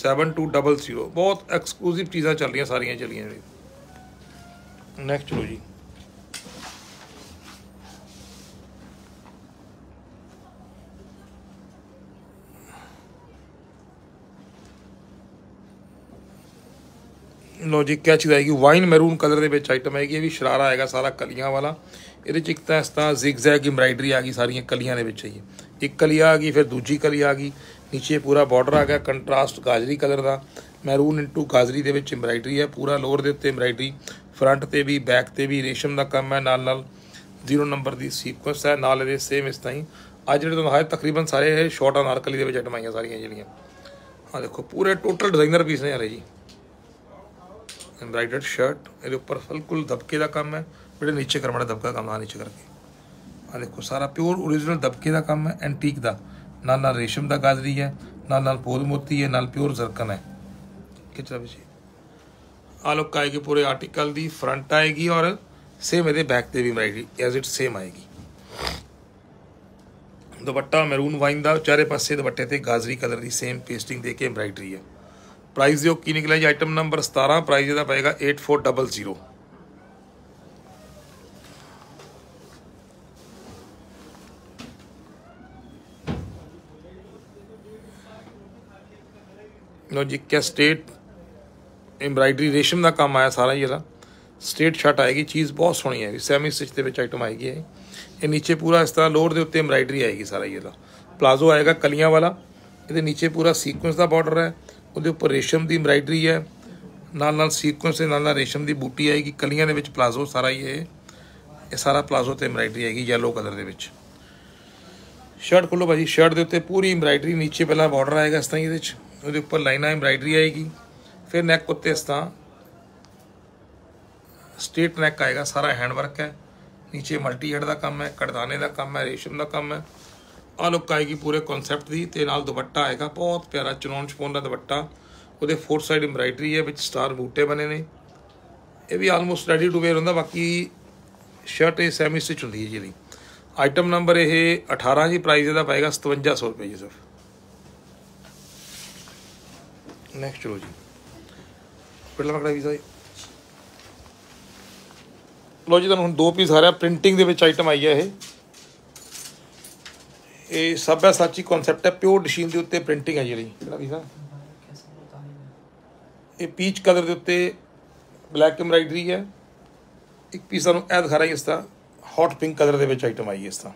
7200 ਬਹੁਤ ਐਕਸਕਲੂਸਿਵ ਚੀਜ਼ਾਂ ਚੱਲ ਰਹੀਆਂ ਸਾਰੀਆਂ ਚੱਲੀਆਂ ਨੇ ਨੈਕਸਟ ਲੋ ਜੀ ਲੋ ਜੀ ਕੈਚ ਚੀਜ਼ ਆਏਗੀ ਵਾਈਨ ਮੈਰੂਨ ਕਲਰ ਦੇ ਵਿੱਚ ਆਈਟਮ ਆਏਗੀ ਇਹ ਵੀ ਸ਼ਰਾਰਾ ਆਏਗਾ ਸਾਰਾ ਕਲੀਆਂ ਵਾਲਾ ਇਹਦੇ ਚ ਇੱਕ ਤਾਂ ਇਸ ਤਰ੍ਹਾਂ ਜ਼ਿਗਜ਼ੈਗ ਇੰਬਰਾਇਡਰੀ ਆ ਗਈ ਸਾਰੀਆਂ ਕਲੀਆਂ ਦੇ ਵਿੱਚ ਹੀ ਇੱਕ ਕਲੀ ਆ ਗਈ ਫਿਰ ਦੂਜੀ ਕਲੀ ਆ ਗਈ ਨੀਚੇ ਪੂਰਾ ਬਾਰਡਰ ਆ ਗਿਆ ਕੰਟਰਾਸਟ ਗਾਜਰੀ ਕਲਰ ਦਾ ਮੈਰੂਨ ਇਨਟੂ ਗਾਜਰੀ ਦੇ ਵਿੱਚ ਇੰਬਰਾਇਡਰੀ ਹੈ ਪੂਰਾ ਲੋਅਰ ਦੇ ਉੱਤੇ ਇੰਬਰਾਇਡਰੀ ਫਰੰਟ ਤੇ ਵੀ ਬੈਕ ਤੇ ਵੀ ਰੇਸ਼ਮ ਦਾ ਕੰਮ ਹੈ ਨਾਲ ਨਾਲ ਜ਼ੀਰੋ ਨੰਬਰ ਦੀ ਸੀਕੁਐਂਸ ਹੈ ਨਾਲ ਇਹਦੇ ਸੇਮ ਇਸ ਤਾਈ ਅੱਜ ਜਿਹੜੇ ਤੁਹਾਨੂੰ ਹਾਇਰ ਤਕਰੀਬਨ ਸਾਰੇ ਇਹ ਸ਼ਾਰਟ ਅਨਾਰਕਲੀ ਦੇ ਵਿੱਚ ਆਈਟਮ ਸਾਰੀਆਂ ਜਿਹੜੀਆਂ ਆ ਦੇਖੋ ਪੂਰੇ ਟੋਟਲ ਡਿਜ਼ਾਈਨਰ ਪੀਸ ਨੇ ਰਹੇ ਜੀ ਐਮਬ੍ਰਾਇਡਰਡ ਸ਼ਰਟ ਇਹਦੇ ਉੱਪਰ ਬਿਲਕੁਲ ਦਬਕੇ ਦਾ ਕੰਮ ਹੈ ਜਿਹੜੇ ਨੀਚੇ ਦਾ ਦਬਕਾ ਕੰਮ ਆ ਨੀਚੇ ਕਰਕੇ ਆ ਦੇਖੋ ਸਾਰਾ ਪਿਓਰ ओरिजिनल ਦਬਕੇ ਦਾ ਕੰਮ ਹੈ ਐਂਟੀਕ ਦਾ ਨਾਲ ਨਾਲ ਰੇਸ਼ਮ ਦਾ ਗਾਜਰੀ ਹੈ ਨਾਲ ਨਾਲ ਪੋਲ ਮੋਤੀ ਹੈ ਨਾਲ ਪਿਓਰ ਜ਼ਰਕਨ ਹੈ ਕਿਚਰਾ ਜੀ ਆ ਲੁੱਕ ਆਏਗੀ ਪੂਰੇ ਆਰਟੀਕਲ ਦੀ ਫਰੰਟ ਆਏਗੀ ਔਰ ਸੇਮ ਇਹਦੇ ਬੈਕ ਤੇ ਵੀ ਆਏਗੀ ਐਜ਼ ਇਟ ਸੇਮ ਆਏਗੀ ਦੁਪੱਟਾ ਮੈਰੂਨ ਵਾਈਨ ਦਾ ਚਾਰੇ ਪਾਸੇ ਦੁਪੱਟੇ ਤੇ ਗਾਜਰੀ ਕਲਰ ਦੀ ਸੇਮ ਪੇਸਟਿੰਗ ਦੇ ਕੇ ਐਮਬ੍ਰਾਇਡਰੀ ਹੈ ਪ੍ਰਾਈਸ ਜੋ ਕੀ ਨਿਕਲਿਆ ਜੀ ਆਈਟਮ ਨੰਬਰ 17 ਪ੍ਰਾਈਸ ਇਹਦਾ ਪਏਗਾ 8400 ਲੋ ਜੀ ਕੈਸਟੇਟ ਐਮਬ੍ਰਾਇਡਰੀ ਰੇਸ਼ਮ ਦਾ ਕੰਮ ਆਇਆ ਸਾਰਾ ਹੀ ਇਹਦਾ ਸਟੇਟ ਸ਼ਟ ਆਏਗੀ ਚੀਜ਼ ਬਹੁਤ ਸੋਹਣੀ ਹੈ ਸੈਮੀ ਸਟਿਚ ਦੇ ਵਿੱਚ ਆਈਟਮ ਆਏਗੀ ਇਹ ਨੀਚੇ ਪੂਰਾ ਇਸ ਤਰ੍ਹਾਂ ਲੋਅਰ ਦੇ ਉੱਤੇ ਐਮਬ੍ਰਾਇਡਰੀ ਆਏਗੀ ਸਾਰਾ ਹੀ ਇਹਦਾ ਪਲਾਜ਼ੋ ਆਏਗਾ ਕਲੀਆਂ ਵਾਲਾ ਇਹਦੇ ਨੀਚੇ ਪੂਰਾ ਸੀਕੁਐਂਸ ਦਾ ਬਾਰਡਰ ਹੈ ਉਹਦੇ ਉੱਪਰ ਰੇਸ਼ਮ ਦੀ ਐਮਬਰਾਇਡਰੀ ਹੈ ਨਾਲ ਨਾਲ ਸੀਕੁਐਂਸ ਦੇ ਨਾਲ ਨਾਲ ਰੇਸ਼ਮ ਦੀ ਬੂਟੀ ਆਏਗੀ ਕਲੀਆਂ ਦੇ ਵਿੱਚ ਪਲਾਜ਼ੋ ਸਾਰਾ ਹੀ ਇਹ ਇਹ ਸਾਰਾ ਪਲਾਜ਼ੋ ਤੇ ਐਮਬਰਾਇਡਰੀ ਆਏਗੀ yellow ਕਲਰ ਦੇ ਵਿੱਚ ਸ਼ਰਟ ਖੋਲੋ ਭਾਜੀ ਸ਼ਰਟ ਦੇ ਉੱਤੇ ਪੂਰੀ ਐਮਬਰਾਇਡਰੀ ਨੀਚੇ ਪਹਿਲਾਂ ਬਾਰਡਰ ਆਏਗਾ ਇਸ ਤਰ੍ਹਾਂ ਇਹਦੇ ਵਿੱਚ ਉਹਦੇ ਉੱਪਰ ਲਾਈਨਾਂ ਐਮਬਰਾਇਡਰੀ ਆਏਗੀ ਫਿਰ ਨੈਕ ਉੱਤੇ ਇਸ ਤਰ੍ਹਾਂ ਸਟੇਟ ਨੈਕ ਆਏਗਾ ਸਾਰਾ ਹੈਂਡ ਵਰਕ ਹੈ ਨੀਚੇ ਮਲਟੀ ਹੈਡ ਦਾ ਕੰਮ ਹੈ ਕੜਦਾਨੇ ਦਾ ਕੰਮ ਹੈ ਰੇਸ਼ਮ ਦਾ ਕੰਮ ਹੈ ਆ ਲੁੱਕ ਆਏਗੀ ਪੂਰੇ ਕਨਸੈਪਟ ਦੀ ਤੇ ਨਾਲ ਦੁਪੱਟਾ ਆਏਗਾ ਬਹੁਤ ਪਿਆਰਾ ਚਨੌਨ ਚਪੋਨ ਦਾ ਦੁਪੱਟਾ ਉਹਦੇ ਫੋਰ ਸਾਈਡ ਐਮਬਰਾਇਡਰੀ ਹੈ ਵਿੱਚ ਸਟਾਰ ਬੂਟੇ ਬਣੇ ਨੇ ਇਹ ਵੀ ਆਲਮੋਸਟ ਰੈਡੀ ਟੂ ਵੇਅਰ ਹੁੰਦਾ ਬਾਕੀ ਸ਼ਰਟ ਇਹ ਸੈਮੀ ਸਟਿਚ ਹੁੰਦੀ ਹੈ ਜਿਹੜੀ ਆਈਟਮ ਨੰਬਰ ਇਹ 18 ਜੀ ਪ੍ਰਾਈਸ ਇਹਦਾ ਪਏਗਾ 5700 ਰੁਪਏ ਜੀ ਸਿਰਫ ਨੈਕਸਟ ਲੋ ਜੀ ਪਹਿਲਾ ਵੀ ਵੀਜ਼ਾ ਲੋ ਜੀ ਤੁਹਾਨੂੰ ਹੁਣ ਦੋ ਪੀਸ ਆ ਰਿਹਾ ਪ੍ਰਿੰਟਿੰਗ ਦੇ ਵਿੱਚ ਆਈਟਮ ਆਈ ਹੈ ਇਹ ਇਹ ਸਭਿਆ ਸਾਚੀ ਕਨਸੈਪਟ ਹੈ ਪਿਓਰ ਮਸ਼ੀਨ ਦੇ ਉੱਤੇ ਪ੍ਰਿੰਟਿੰਗ ਹੈ ਜਿਹੜੀ ਕਿਹੜਾ ਸਰ ਇਹ ਪੀਚ ਕਲਰ ਦੇ ਉੱਤੇ ਬਲੈਕ ਐਮਬਰਾਇਡਰੀ ਹੈ ਇੱਕ ਪੀਸ ਨੂੰ ਇਹ ਖਰਾਈ ਇਸ ਤਰ੍ਹਾਂ ਹੌਟ ਪਿੰਕ ਕਲਰ ਦੇ ਵਿੱਚ ਆਈਟਮ ਆਈ ਇਸ ਤਰ੍ਹਾਂ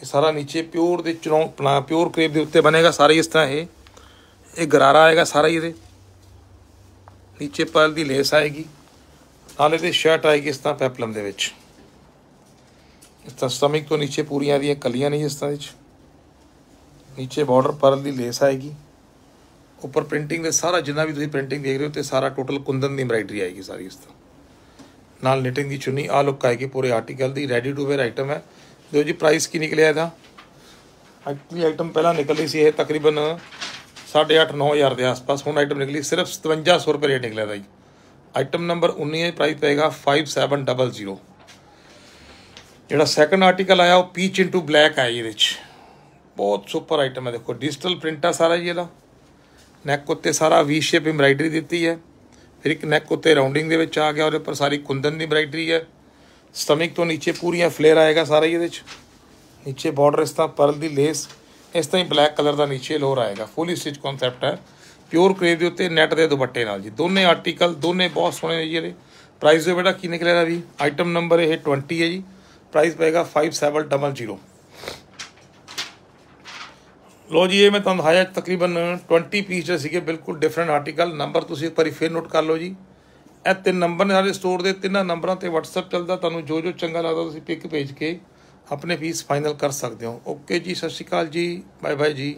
ਇਹ ਸਾਰਾ ਨੀਚੇ ਪਿਓਰ ਦੇ ਚਰੋਂ ਪਣਾ ਪਿਓਰ ਕ੍ਰੇਪ ਦੇ ਉੱਤੇ ਬਣੇਗਾ ਸਾਰਾ ਇਸ ਤਰ੍ਹਾਂ ਇਹ ਇਹ ਗਰਾਰਾ ਆਏਗਾ ਸਾਰਾ ਇਹਦੇ ਨੀਚੇ ਪਰਲ ਦੀ ਲੇਸ ਆਏਗੀ ਨਾਲ ਇਹਦੇ ਸ਼ਰਟ ਆਏਗੀ ਇਸ ਤਰ੍ਹਾਂ ਪੈਪਲਮ ਦੇ ਵਿੱਚ स्टमिक तो नीचे पूरी आ रही है कलियाँ नहीं इस तरह नीचे ਬਾਰਡਰ ਪਰ ਦੀ ਲੇਸ ਆਏਗੀ ਉੱਪਰ ਪ੍ਰਿੰਟਿੰਗ ਦੇ ਸਾਰਾ ਜਿੰਨਾ ਵੀ ਤੁਸੀਂ ਪ੍ਰਿੰਟਿੰਗ ਦੇਖ ਰਹੇ ਹੋ ਤੇ ਸਾਰਾ ਟੋਟਲ ਕੁੰਦਨ ਦੀ ਐਮਬ੍ਰਾਇਡਰੀ ਆਏਗੀ ਸਾਰੀ ਇਸ ਤਰ੍ਹਾਂ ਨਾਲ ਨਿਟਿੰਗ ਦੀ ਚੁੰਨੀ ਆ ਲੁੱਕ ਆਏਗੀ ਪੂਰੇ ਆਰਟੀਕਲ ਦੀ ਰੈਡੀ ਟੂ ਵੇਅਰ ਆਈਟਮ ਹੈ ਜੋ ਜੀ ਪ੍ਰਾਈਸ ਕੀ ਨਿਕਲਿਆ ਇਹਦਾ ਐਕਚੁਅਲੀ ਆਈਟਮ ਪਹਿਲਾਂ ਨਿਕਲਦੀ ਸੀ ਇਹ ਤਕਰੀਬਨ 8.5-9000 ਦੇ ਆਸ-ਪਾਸ ਹੁਣ ਆਈਟਮ ਨਿਕਲੀ ਸਿਰਫ 5700 ਰੁਪਏ ਰੇਟ ਨਿਕਲਿਆ ਦਾ ਜੀ ਆਈਟਮ ਨੰਬਰ 19 ਹੈ ਪ੍ਰਾਈਸ ਪਏਗਾ 5700 ਜਿਹੜਾ ਸੈਕੰਡ ਆਰਟੀਕਲ ਆਇਆ ਉਹ ਪੀਚ ਇਨਟੂ ਬਲੈਕ ਆਇਆ ਇਹਦੇ ਵਿੱਚ ਬਹੁਤ ਸੁਪਰ ਆਈਟਮ ਹੈ ਦੇਖੋ ਡਿਜੀਟਲ ਪ੍ਰਿੰਟ ਆ ਸਾਰਾ ਇਹਦਾ ਨੈਕ ਉੱਤੇ ਸਾਰਾ ਵੀ ਸ਼ੇਪ ਐਮਬਰਾਇਡਰੀ ਦਿੱਤੀ ਹੈ ਫਿਰ ਇੱਕ ਨੈਕ ਉੱਤੇ ਰਾਉਂਡਿੰਗ ਦੇ ਵਿੱਚ ਆ ਗਿਆ ਉਹਦੇ ਉੱਪਰ ਸਾਰੀ ਕੁੰਦਨ ਦੀ ਐਮਬਰਾਇਡਰੀ ਹੈ ਸਟਮਿਕ ਤੋਂ ਨੀਚੇ ਪੂਰੀਆਂ ਫਲੇਅਰ ਆਏਗਾ ਸਾਰਾ ਇਹਦੇ ਵਿੱਚ ਨੀਚੇ ਬਾਰਡਰ ਇਸ ਤਰ੍ਹਾਂ ਪਰਲ ਦੀ ਲੇਸ ਇਸ ਤਰ੍ਹਾਂ ਹੀ ਬਲੈਕ ਕਲਰ ਦਾ ਨੀਚੇ ਲੋਰ ਆਏਗਾ ਫੁੱਲੀ ਸਟਿਚ ਕਨਸੈਪਟ ਹੈ ਪਿਓਰ ਕਰੇਵ ਦੇ ਉੱਤੇ ਨੈਟ ਦੇ ਦੁਪੱਟੇ ਨਾਲ ਜੀ ਦੋਨੇ ਆਰਟੀਕਲ ਦੋਨੇ ਬਹੁਤ ਸੋਹਣੇ ਨੇ ਜੀ ਇਹਦੇ ਪ੍ਰਾਈਸ ਦੇ ਬੇਟਾ ਕੀ ਨਿਕਲੇਗਾ ਵੀ ਆਈਟਮ ਨੰਬਰ ਇਹ 20 ਹੈ ਜੀ ਪ੍ਰਾਈਸ ਪਏਗਾ 5700 ਲੋ ਜੀ ਇਹ ਮੈਂ ਤੁਹਾਨੂੰ ਦਿਖਾਇਆ ਤਕਰੀਬਨ 20 ਪੀਸ ਦੇ ਸੀਗੇ ਬਿਲਕੁਲ ਡਿਫਰੈਂਟ ਆਰਟੀਕਲ ਨੰਬਰ ਤੁਸੀਂ ਇੱਕ ਵਾਰੀ ਫੇਰ ਨੋਟ ਕਰ ਲਓ ਜੀ ਇਹ ਤਿੰਨ ਨੰਬਰ ਨੇ ਸਾਡੇ ਸਟੋਰ ਦੇ ਤਿੰਨਾਂ ਨੰਬਰਾਂ ਤੇ WhatsApp ਚੱਲਦਾ ਤੁਹਾਨੂੰ ਜੋ ਜੋ ਚੰਗਾ ਲੱਗਦਾ ਤੁਸੀਂ ਪਿਕ ਭੇਜ ਕੇ ਆਪਣੇ ਪੀਸ ਫਾਈਨਲ ਕਰ ਸਕਦੇ ਹੋ ਓਕੇ ਜੀ ਸਤਿ ਸ਼੍ਰੀ ਅਕਾਲ ਜੀ ਬਾਏ ਬਾਏ ਜੀ